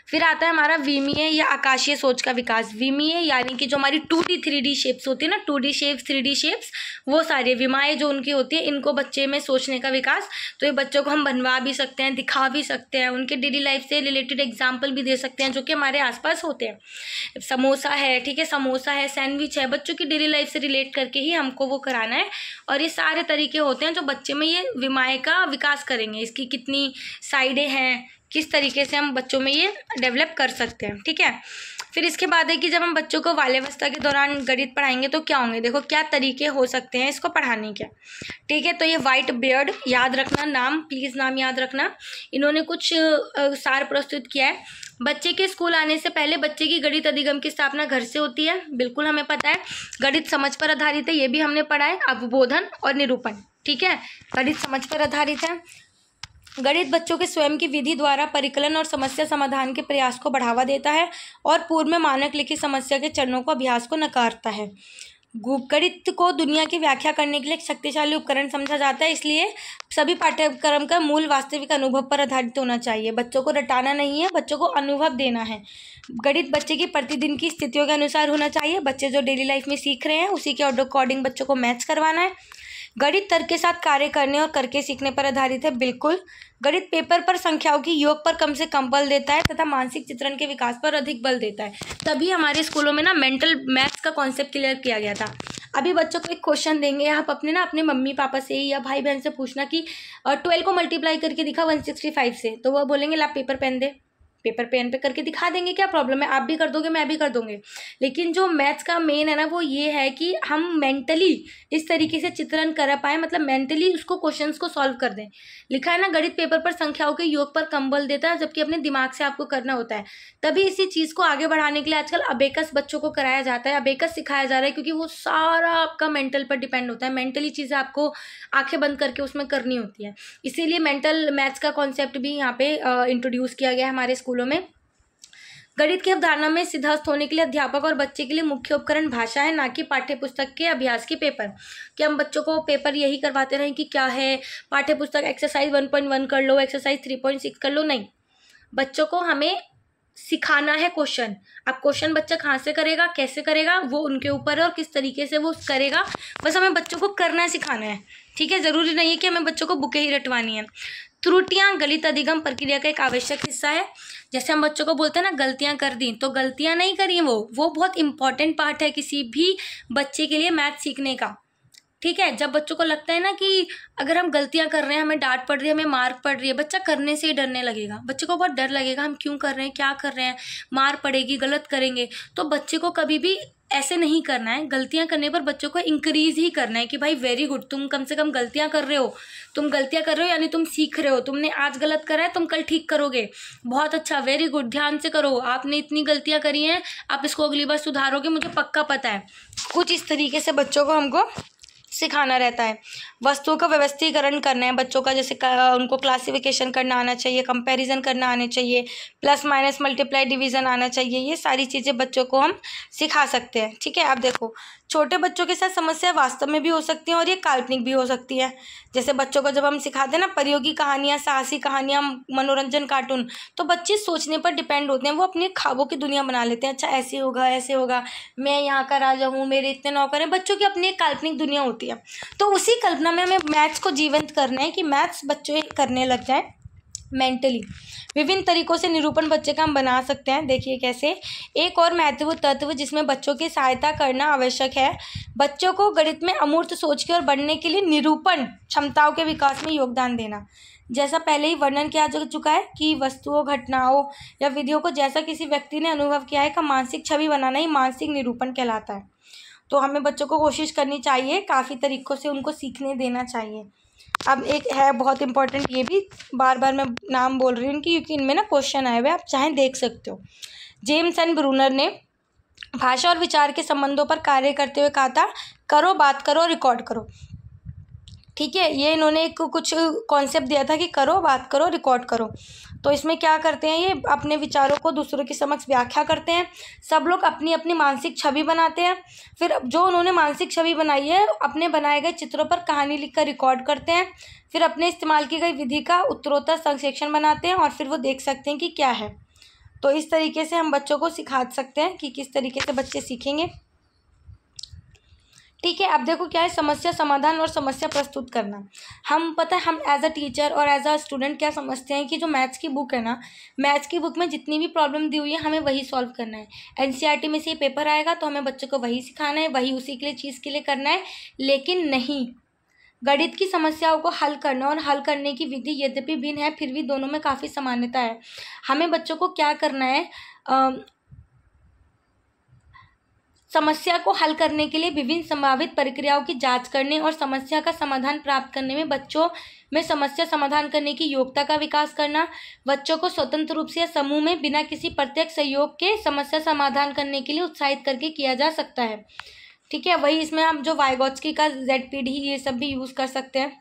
फिर आता है हमारा विमीय या आकाशीय सोच का विकास विमीय यानी कि जो हमारी two D three D shapes होती है ना two D shapes three D shapes वो सारे विमाएँ जो उनकी होती है इनको बच्चे में सोचने का विकास तो ये बच्चों को हम बनवा भी सकते हैं दिखा भी सकते हैं उनके डेली लाइफ से रिलेटेड एग्जाम्पल भी दे सकते हैं जो कि हमारे आसपास होते हैं समोसा है ठीक है समोसा है सैंडविच है बच्चों की डेली लाइफ से रिलेट करके ही हमको वो कराना है और ये सारे तरीके होते हैं जो बच्चे में ये विमाएँ का विकास करेंगे इसकी कितनी साइडें हैं किस तरीके से हम बच्चों में ये डेवलप कर सकते हैं ठीक है फिर इसके बाद है कि जब हम बच्चों को बाल्यावस्था के दौरान गणित पढ़ाएंगे तो क्या होंगे देखो क्या तरीके हो सकते हैं इसको पढ़ाने के ठीक है तो ये वाइट बियर्ड याद रखना नाम प्लीज़ नाम याद रखना इन्होंने कुछ सार प्रस्तुत किया है बच्चे के स्कूल आने से पहले बच्चे की गणित अधिगम की स्थापना घर से होती है बिल्कुल हमें पता है गणित समझ पर आधारित है ये भी हमने पढ़ा है अवबोधन और निरूपण ठीक है गणित समझ पर आधारित है गणित बच्चों के स्वयं की विधि द्वारा परिकलन और समस्या समाधान के प्रयास को बढ़ावा देता है और पूर्व में मानक लिखित समस्या के चरणों को अभ्यास को नकारता है गणित को दुनिया की व्याख्या करने के लिए एक शक्तिशाली उपकरण समझा जाता है इसलिए सभी पाठ्यक्रम का मूल वास्तविक अनुभव पर आधारित होना चाहिए बच्चों को रटाना नहीं है बच्चों को अनुभव देना है गणित बच्चे की प्रतिदिन की स्थितियों के अनुसार होना चाहिए बच्चे जो डेली लाइफ में सीख रहे हैं उसी के अकॉर्डिंग बच्चों को मैच करवाना है गणित तर्क के साथ कार्य करने और करके सीखने पर आधारित है बिल्कुल गणित पेपर पर संख्याओं की योग पर कम से कम बल देता है तथा मानसिक चित्रण के विकास पर अधिक बल देता है तभी हमारे स्कूलों में ना मेंटल मैथ्स का कॉन्सेप्ट क्लियर किया गया था अभी बच्चों को एक क्वेश्चन देंगे आप अपने ना अपने मम्मी पापा से या भाई बहन से पूछना कि ट्वेल्व को मल्टीप्लाई करके दिखा वन सिक्सटी फाइव से तो वह बोलेंगे लाभ पेपर पहन दे पेपर पेन पे करके दिखा देंगे क्या प्रॉब्लम है आप भी कर दोगे मैं भी कर दूंगे लेकिन जो मैथ्स का मेन है ना वो ये है कि हम मेंटली इस तरीके से चित्रण कर पाए मतलब मेंटली उसको क्वेश्चंस को सॉल्व कर दें लिखा है ना गणित पेपर पर संख्याओं के योग पर कम बल देता है जबकि अपने दिमाग से आपको करना होता है तभी इसी चीज़ को आगे बढ़ाने के लिए आजकल अबेकस बच्चों को कराया जाता है अबेकस सिखाया जा रहा है क्योंकि वो सारा आपका मेंटल पर डिपेंड होता है मेंटली चीज़ें आपको आँखें बंद करके उसमें करनी होती है इसीलिए मेंटल मैथ्स का कॉन्सेप्ट भी यहाँ पे इंट्रोड्यूस किया गया है हमारे स्कूल स्कूलों में गणित की अवधारणा में सिद्धास्त होने के लिए अध्यापक और बच्चे के लिए मुख्य उपकरण भाषा है ना कि पाठ्य पुस्तक के अभ्यास के पेपर कि हम बच्चों को पेपर यही करवाते रहें कि क्या है पाठ्य पुस्तक एक्सरसाइज वन पॉइंट वन कर लो एक्सरसाइज थ्री पॉइंट सिक्स कर लो नहीं बच्चों को हमें सिखाना है क्वेश्चन अब क्वेश्चन बच्चा कहाँ से करेगा कैसे करेगा वो उनके ऊपर है और किस तरीके से वो करेगा बस हमें बच्चों को करना सिखाना है ठीक है ज़रूरी नहीं है कि हमें बच्चों को बुकें ही रटवानी है त्रुटियां गलित अधिगम प्रक्रिया का एक आवश्यक हिस्सा है जैसे हम बच्चों को बोलते हैं ना गलतियां कर दी तो गलतियां नहीं करी वो वो बहुत इंपॉर्टेंट पार्ट है किसी भी बच्चे के लिए मैथ सीखने का ठीक है जब बच्चों को लगता है ना कि अगर हम गलतियां कर रहे हैं हमें डांट पड़ रही है हमें मार पड़ रही है बच्चा करने से ही डरने लगेगा बच्चे को बहुत डर लगेगा हम क्यों कर रहे हैं क्या कर रहे हैं मार पड़ेगी गलत करेंगे तो बच्चे को कभी भी ऐसे नहीं करना है गलतियाँ करने पर बच्चों को इंक्रीज ही करना है कि भाई वेरी गुड तुम कम से कम गलतियाँ कर रहे हो तुम गलतियाँ कर रहे हो यानी तुम सीख रहे हो तुमने आज गलत करा है तुम कल ठीक करोगे बहुत अच्छा वेरी गुड ध्यान से करो आपने इतनी गलतियाँ करी हैं आप इसको अगली बार सुधारोगे मुझे पक्का पता है कुछ इस तरीके से बच्चों को हमको सिखाना रहता है वस्तुओं का व्यवस्थीकरण करना है बच्चों का जैसे उनको क्लासिफिकेशन करना आना चाहिए कंपैरिजन करना आने चाहिए प्लस माइनस मल्टीप्लाई डिवीज़न आना चाहिए ये सारी चीज़ें बच्चों को हम सिखा सकते हैं ठीक है आप देखो छोटे बच्चों के साथ समस्या वास्तव में भी हो सकती है और ये काल्पनिक भी हो सकती है जैसे बच्चों को जब हम सिखाते हैं ना प्रयोगी कहानियाँ साहसी कहानियाँ मनोरंजन कार्टून तो बच्चे सोचने पर डिपेंड होते हैं वो अपने ख्वाबों की दुनिया बना लेते हैं अच्छा ऐसे होगा ऐसे होगा मैं यहाँ का राजा हूँ मेरे इतने नौकर हैं बच्चों की अपनी एक काल्पनिक दुनिया होती है तो उसी कल्पना में हमें मैथ्स को जीवंत करना है कि मैथ्स बच्चे करने लग जाएँ मेंटली विभिन्न तरीकों से निरूपण बच्चे का हम बना सकते हैं देखिए कैसे एक और महत्वपूर्ण तत्व जिसमें बच्चों की सहायता करना आवश्यक है बच्चों को गणित में अमूर्त सोच के और बढ़ने के लिए निरूपण क्षमताओं के विकास में योगदान देना जैसा पहले ही वर्णन किया जा चुका है कि वस्तुओं घटनाओं या विधियों को जैसा किसी व्यक्ति ने अनुभव किया है का मानसिक छवि बनाना ही मानसिक निरूपण कहलाता है तो हमें बच्चों को कोशिश करनी चाहिए काफ़ी तरीक़ों से उनको सीखने देना चाहिए अब एक है बहुत इंपॉर्टेंट ये भी बार बार मैं नाम बोल रही हूँ क्योंकि इनमें ना क्वेश्चन आए हुए आप चाहें देख सकते हो जेम्स एंड ब्रूनर ने भाषा और विचार के संबंधों पर कार्य करते हुए कहा था करो बात करो रिकॉर्ड करो ठीक है ये इन्होंने एक कुछ कॉन्सेप्ट दिया था कि करो बात करो रिकॉर्ड करो तो इसमें क्या करते हैं ये अपने विचारों को दूसरों के समक्ष व्याख्या करते हैं सब लोग अपनी अपनी मानसिक छवि बनाते हैं फिर जो उन्होंने मानसिक छवि बनाई है अपने बनाए गए चित्रों पर कहानी लिखकर रिकॉर्ड करते हैं फिर अपने इस्तेमाल की गई विधि का उत्तरोत्तर संक्षेक्षण बनाते हैं और फिर वो देख सकते हैं कि क्या है तो इस तरीके से हम बच्चों को सिखा सकते हैं कि किस तरीके से बच्चे सीखेंगे ठीक है अब देखो क्या है समस्या समाधान और समस्या प्रस्तुत करना हम पता है हम एज अ टीचर और एज अ स्टूडेंट क्या समझते हैं कि जो मैथ्स की बुक है ना मैथ्स की बुक में जितनी भी प्रॉब्लम दी हुई है हमें वही सॉल्व करना है एनसीईआरटी e में से ये पेपर आएगा तो हमें बच्चों को वही सिखाना है वही उसी के लिए चीज़ के लिए करना है लेकिन नहीं गणित की समस्याओं को हल करना और हल करने की विधि यद्यपि भिन्न है फिर भी दोनों में काफ़ी समान्यता है हमें बच्चों को क्या करना है समस्या को हल करने के लिए विभिन्न संभावित प्रक्रियाओं की जांच करने और समस्या का समाधान प्राप्त करने में बच्चों में समस्या समाधान करने की योग्यता का विकास करना बच्चों को स्वतंत्र रूप से समूह में बिना किसी प्रत्यक्ष सहयोग के समस्या समाधान करने के लिए उत्साहित करके किया जा सकता है ठीक है वही इसमें हम जो वाइगोत्सकी का जेड पी डी ये सब भी यूज़ कर सकते हैं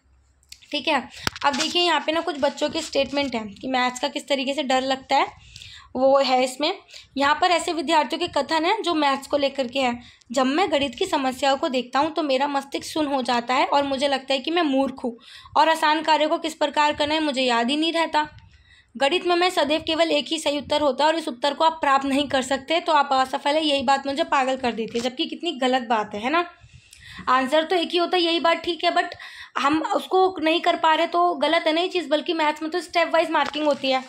ठीक है अब देखिए यहाँ पे ना कुछ बच्चों के स्टेटमेंट हैं कि मैथ्स का किस तरीके से डर लगता है वो है इसमें यहाँ पर ऐसे विद्यार्थियों के कथन हैं जो मैथ्स को लेकर के हैं जब मैं गणित की समस्याओं को देखता हूँ तो मेरा मस्तिष्क सुन हो जाता है और मुझे लगता है कि मैं मूर्ख हूँ और आसान कार्य को किस प्रकार करना है मुझे याद ही नहीं रहता गणित में मैं सदैव केवल एक ही सही उत्तर होता है और इस उत्तर को आप प्राप्त नहीं कर सकते तो आप असफल है यही बात मुझे पागल कर देती है जबकि कितनी गलत बात है है ना आंसर तो एक ही होता है यही बात ठीक है बट हम उसको नहीं कर पा रहे तो गलत है नहीं चीज़ बल्कि मैथ्स में तो स्टेप वाइज मार्किंग होती है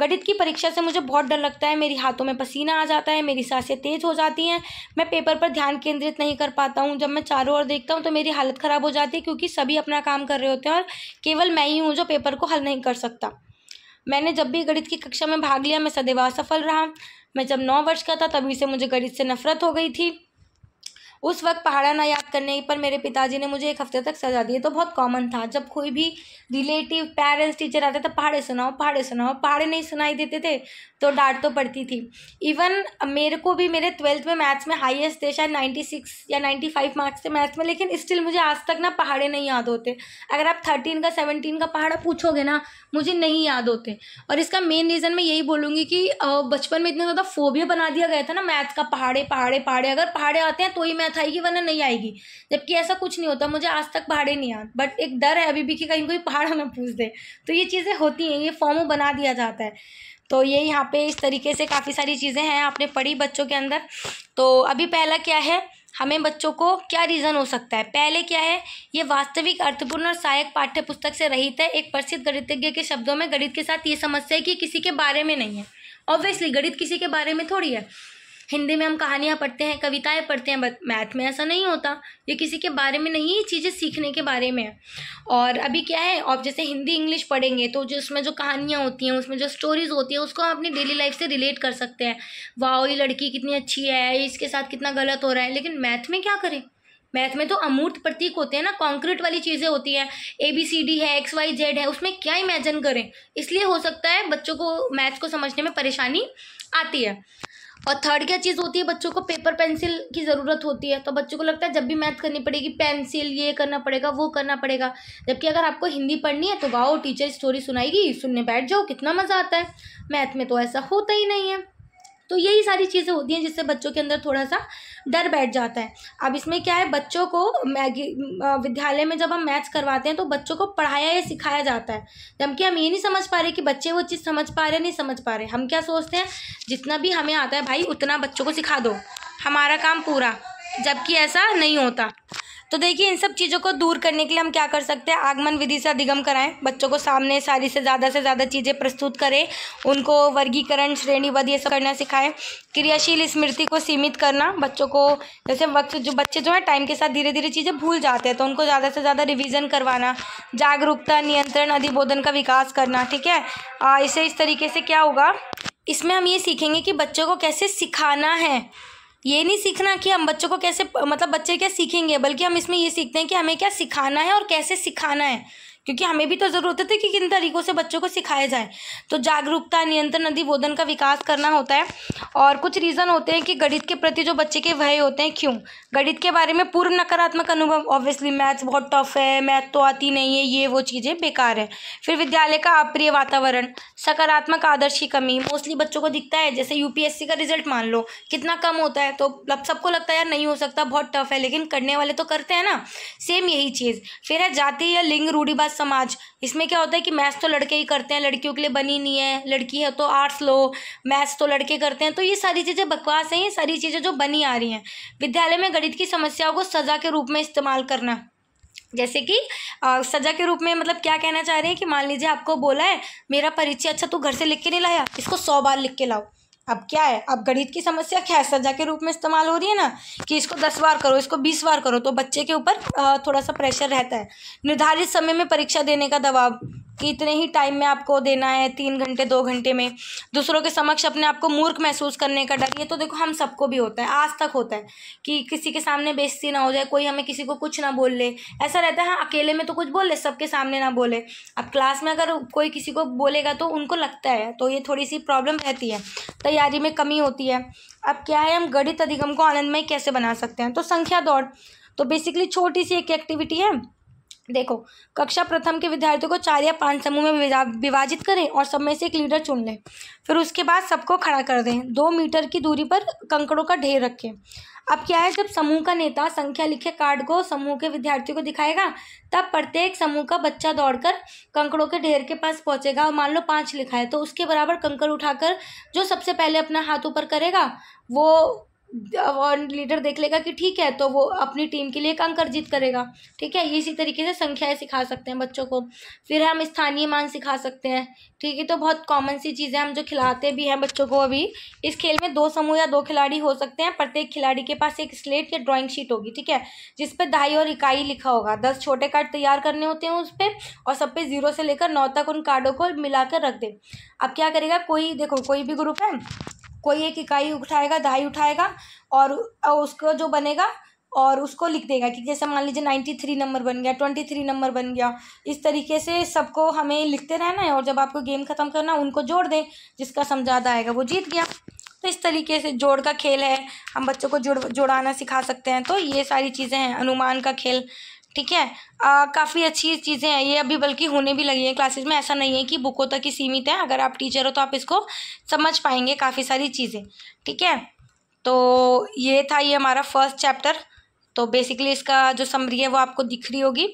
गणित की परीक्षा से मुझे बहुत डर लगता है मेरी हाथों में पसीना आ जाता है मेरी सांसें तेज़ हो जाती हैं मैं पेपर पर ध्यान केंद्रित नहीं कर पाता हूँ जब मैं चारों ओर देखता हूँ तो मेरी हालत ख़राब हो जाती है क्योंकि सभी अपना काम कर रहे होते हैं और केवल मैं ही हूँ जो पेपर को हल नहीं कर सकता मैंने जब भी गणित की कक्षा में भाग लिया मैं सदैव असफल रहा मैं जब नौ वर्ष का था तभी से मुझे गणित से नफरत हो गई थी उस वक्त पहाड़ा ना याद करने पर मेरे पिताजी ने मुझे एक हफ्ते तक सजा दी तो बहुत कॉमन था जब कोई भी रिलेटिव पेरेंट्स टीचर आते थे पहाड़े सुनाओ पहाड़े सुनाओ पहाड़े नहीं सुनाई देते थे तो डांट तो पड़ती थी इवन मेरे को भी मेरे ट्वेल्थ में मैथ्स में हाईएस्ट थे शायद नाइन्टी सिक्स या नाइन्टी फाइव मार्क्स थे मैथ्स में लेकिन स्टिल मुझे आज तक ना पहाड़े नहीं याद होते अगर आप थर्टीन का सेवनटीन का पहाड़ा पूछोगे ना मुझे नहीं याद होते और इसका मेन रीज़न मैं यही बोलूँगी कि बचपन में इतना ज़्यादा फोबिया बना दिया गया था ना मैथ का पहाड़े पहाड़े पहाड़े अगर पहाड़े आते हैं तो ही मैथ आएगी वरना नहीं आएगी जबकि ऐसा कुछ नहीं होता मुझे आज तक पहाड़े नहीं आते बट एक डर है अभी भी कि कहीं कोई पहाड़ा ना पूछ दे तो ये चीज़ें होती हैं ये फॉर्म बना दिया जाता है तो ये यहाँ पे इस तरीके से काफ़ी सारी चीज़ें हैं आपने पढ़ी बच्चों के अंदर तो अभी पहला क्या है हमें बच्चों को क्या रीज़न हो सकता है पहले क्या है ये वास्तविक अर्थपूर्ण और सहायक पाठ्य पुस्तक से रहित है एक प्रसिद्ध गणितज्ञ के शब्दों में गणित के साथ ये समस्या है कि किसी के बारे में नहीं है ऑब्वियसली गणित किसी के बारे में थोड़ी है हिंदी में हम कहानियाँ पढ़ते हैं कविताएं पढ़ते हैं बट मैथ में ऐसा नहीं होता ये किसी के बारे में नहीं ये चीज़ें सीखने के बारे में है और अभी क्या है आप जैसे हिंदी इंग्लिश पढ़ेंगे तो जो उसमें जो कहानियाँ होती हैं उसमें जो स्टोरीज़ होती है उसको हम अपनी डेली लाइफ से रिलेट कर सकते हैं वाह ये लड़की कितनी अच्छी है इसके साथ कितना गलत हो रहा है लेकिन मैथ में क्या करें मैथ में तो अमूर्त प्रतीक होते हैं ना कॉन्क्रीट वाली चीज़ें होती हैं ए बी सी डी है एक्स वाई जेड है उसमें क्या इमेजिन करें इसलिए हो सकता है बच्चों को मैथ्स को समझने में परेशानी आती है और थर्ड क्या चीज़ होती है बच्चों को पेपर पेंसिल की ज़रूरत होती है तो बच्चों को लगता है जब भी मैथ करनी पड़ेगी पेंसिल ये करना पड़ेगा वो करना पड़ेगा जबकि अगर आपको हिंदी पढ़नी है तो गाओ टीचर स्टोरी सुनाएगी सुनने बैठ जाओ कितना मज़ा आता है मैथ में तो ऐसा होता ही नहीं है तो यही सारी चीज़ें होती हैं जिससे बच्चों के अंदर थोड़ा सा डर बैठ जाता है अब इसमें क्या है बच्चों को मैगी विद्यालय में जब हम मैथ्स करवाते हैं तो बच्चों को पढ़ाया या सिखाया जाता है जबकि हम ये नहीं समझ पा रहे कि बच्चे वो चीज़ समझ पा रहे नहीं समझ पा रहे हम क्या सोचते हैं जितना भी हमें आता है भाई उतना बच्चों को सिखा दो हमारा काम पूरा जबकि ऐसा नहीं होता तो देखिए इन सब चीज़ों को दूर करने के लिए हम क्या कर सकते हैं आगमन विधि से अधिगम कराएं बच्चों को सामने सारी से ज़्यादा से ज़्यादा चीज़ें प्रस्तुत करें उनको वर्गीकरण श्रेणीबद्ध ये सब करना सिखाएं क्रियाशील स्मृति को सीमित करना बच्चों को जैसे वक्त जो बच्चे जो है टाइम के साथ धीरे धीरे चीज़ें भूल जाते हैं तो उनको ज़्यादा से ज़्यादा रिविज़न करवाना जागरूकता नियंत्रण अधिबोधन का विकास करना ठीक है इसे इस तरीके से क्या होगा इसमें हम ये सीखेंगे कि बच्चों को कैसे सिखाना है ये नहीं सीखना कि हम बच्चों को कैसे मतलब बच्चे क्या सीखेंगे बल्कि हम इसमें ये सीखते हैं कि हमें क्या सिखाना है और कैसे सिखाना है क्योंकि हमें भी तो ज़रूरत होती है कि किन तरीक़ों से बच्चों को सिखाया जाए तो जागरूकता नियंत्रण नदी बोधन का विकास करना होता है और कुछ रीज़न होते हैं कि गणित के प्रति जो बच्चे के भय होते हैं क्यों गणित के बारे में पूर्व नकारात्मक अनुभव ऑब्वियसली मैथ्स बहुत टफ है मैथ तो आती नहीं है ये वो चीज़ें बेकार है फिर विद्यालय का अप्रिय वातावरण सकारात्मक आदर्श की कमी मोस्टली बच्चों को दिखता है जैसे यूपीएससी का रिजल्ट मान लो कितना कम होता है तो मतलब सबको लगता है यार नहीं हो सकता बहुत टफ है लेकिन करने वाले तो करते हैं ना सेम यही चीज़ फिर है जाति या लिंग रूढ़िवाद मैथ समाज इसमें क्या होता है कि मैथ्स तो लड़के ही करते हैं लड़कियों के लिए बनी नहीं है लड़की है तो आर्ट्स लो मैथ्स तो लड़के करते हैं तो ये सारी चीज़ें बकवास हैं ये सारी चीज़ें जो बनी आ रही हैं विद्यालय में गणित की समस्याओं को सज़ा के रूप में इस्तेमाल करना जैसे कि आ, सजा के रूप में मतलब क्या कहना चाह रहे हैं कि मान लीजिए आपको बोला है मेरा परिचय अच्छा तू घर से लिख के नहीं लाया इसको सौ बार लिख के लाओ अब क्या है अब गणित की समस्या क्या है सजा के रूप में इस्तेमाल हो रही है ना कि इसको दस बार करो इसको बीस बार करो तो बच्चे के ऊपर थोड़ा सा प्रेशर रहता है निर्धारित समय में परीक्षा देने का दबाव कि इतने ही टाइम में आपको देना है तीन घंटे दो घंटे में दूसरों के समक्ष अपने आप को मूर्ख महसूस करने का डर ये तो देखो हम सबको भी होता है आज तक होता है कि किसी के सामने बेइज्जती ना हो जाए कोई हमें किसी को कुछ ना बोल ले ऐसा रहता है हाँ अकेले में तो कुछ बोल ले सबके सामने ना बोले अब क्लास में अगर कोई किसी को बोलेगा तो उनको लगता है तो ये थोड़ी सी प्रॉब्लम रहती है तैयारी में कमी होती है अब क्या है हम गणित अधिगम को आनंदमय कैसे बना सकते हैं तो संख्या दौड़ तो बेसिकली छोटी सी एक एक्टिविटी है देखो कक्षा प्रथम के विद्यार्थियों को चार या पांच समूह में विभाजित करें और सब में से एक लीडर चुन लें फिर उसके बाद सबको खड़ा कर दें दो मीटर की दूरी पर कंकड़ों का ढेर रखें अब क्या है जब समूह का नेता संख्या लिखे कार्ड को समूह के विद्यार्थियों को दिखाएगा तब प्रत्येक समूह का बच्चा दौड़कर कंकड़ों के ढेर के पास पहुंचेगा और मान लो पाँच लिखा है तो उसके बराबर कंकड़ उठाकर जो सबसे पहले अपना हाथ ऊपर करेगा वो और लीडर देख लेगा कि ठीक है तो वो अपनी टीम के लिए एक अर्जित करेगा ठीक है इसी तरीके से संख्याएं सिखा सकते हैं बच्चों को फिर हम स्थानीय मान सिखा सकते हैं ठीक है तो बहुत कॉमन सी चीज़ें हम जो खिलाते भी हैं बच्चों को अभी इस खेल में दो समूह या दो खिलाड़ी हो सकते हैं प्रत्येक खिलाड़ी के पास एक स्लेट या ड्राॅइंग शीट होगी ठीक है जिस पर दहाई और इकाई लिखा होगा दस छोटे कार्ड तैयार करने होते हैं उस पर और सब पे जीरो से लेकर नौ तक उन कार्डों को मिलाकर रख दे अब क्या करेगा कोई देखो कोई भी ग्रुप है कोई एक इकाई उठाएगा दहाई उठाएगा और उसको जो बनेगा और उसको लिख देगा कि जैसे मान लीजिए नाइन्टी थ्री नंबर बन गया ट्वेंटी थ्री नंबर बन गया इस तरीके से सबको हमें लिखते रहना है और जब आपको गेम ख़त्म करना उनको जोड़ दें जिसका समझाता आएगा वो जीत गया तो इस तरीके से जोड़ का खेल है हम बच्चों को जोड़ जोड़ाना सिखा सकते हैं तो ये सारी चीज़ें हैं अनुमान का खेल ठीक है काफ़ी अच्छी चीज़ें हैं ये अभी बल्कि होने भी लगी हैं क्लासेस में ऐसा नहीं है कि बुकों तक ही सीमित है अगर आप टीचर हो तो आप इसको समझ पाएंगे काफ़ी सारी चीज़ें ठीक है तो ये था ये हमारा फर्स्ट चैप्टर तो बेसिकली इसका जो समरी है वो आपको दिख रही होगी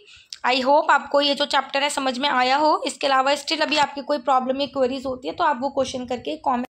आई होप आपको ये जो चैप्टर है समझ में आया हो इसके अलावा स्टिल अभी आपकी कोई प्रॉब्लम या क्वेरीज होती है तो आप वो क्वेश्चन करके कॉमेंट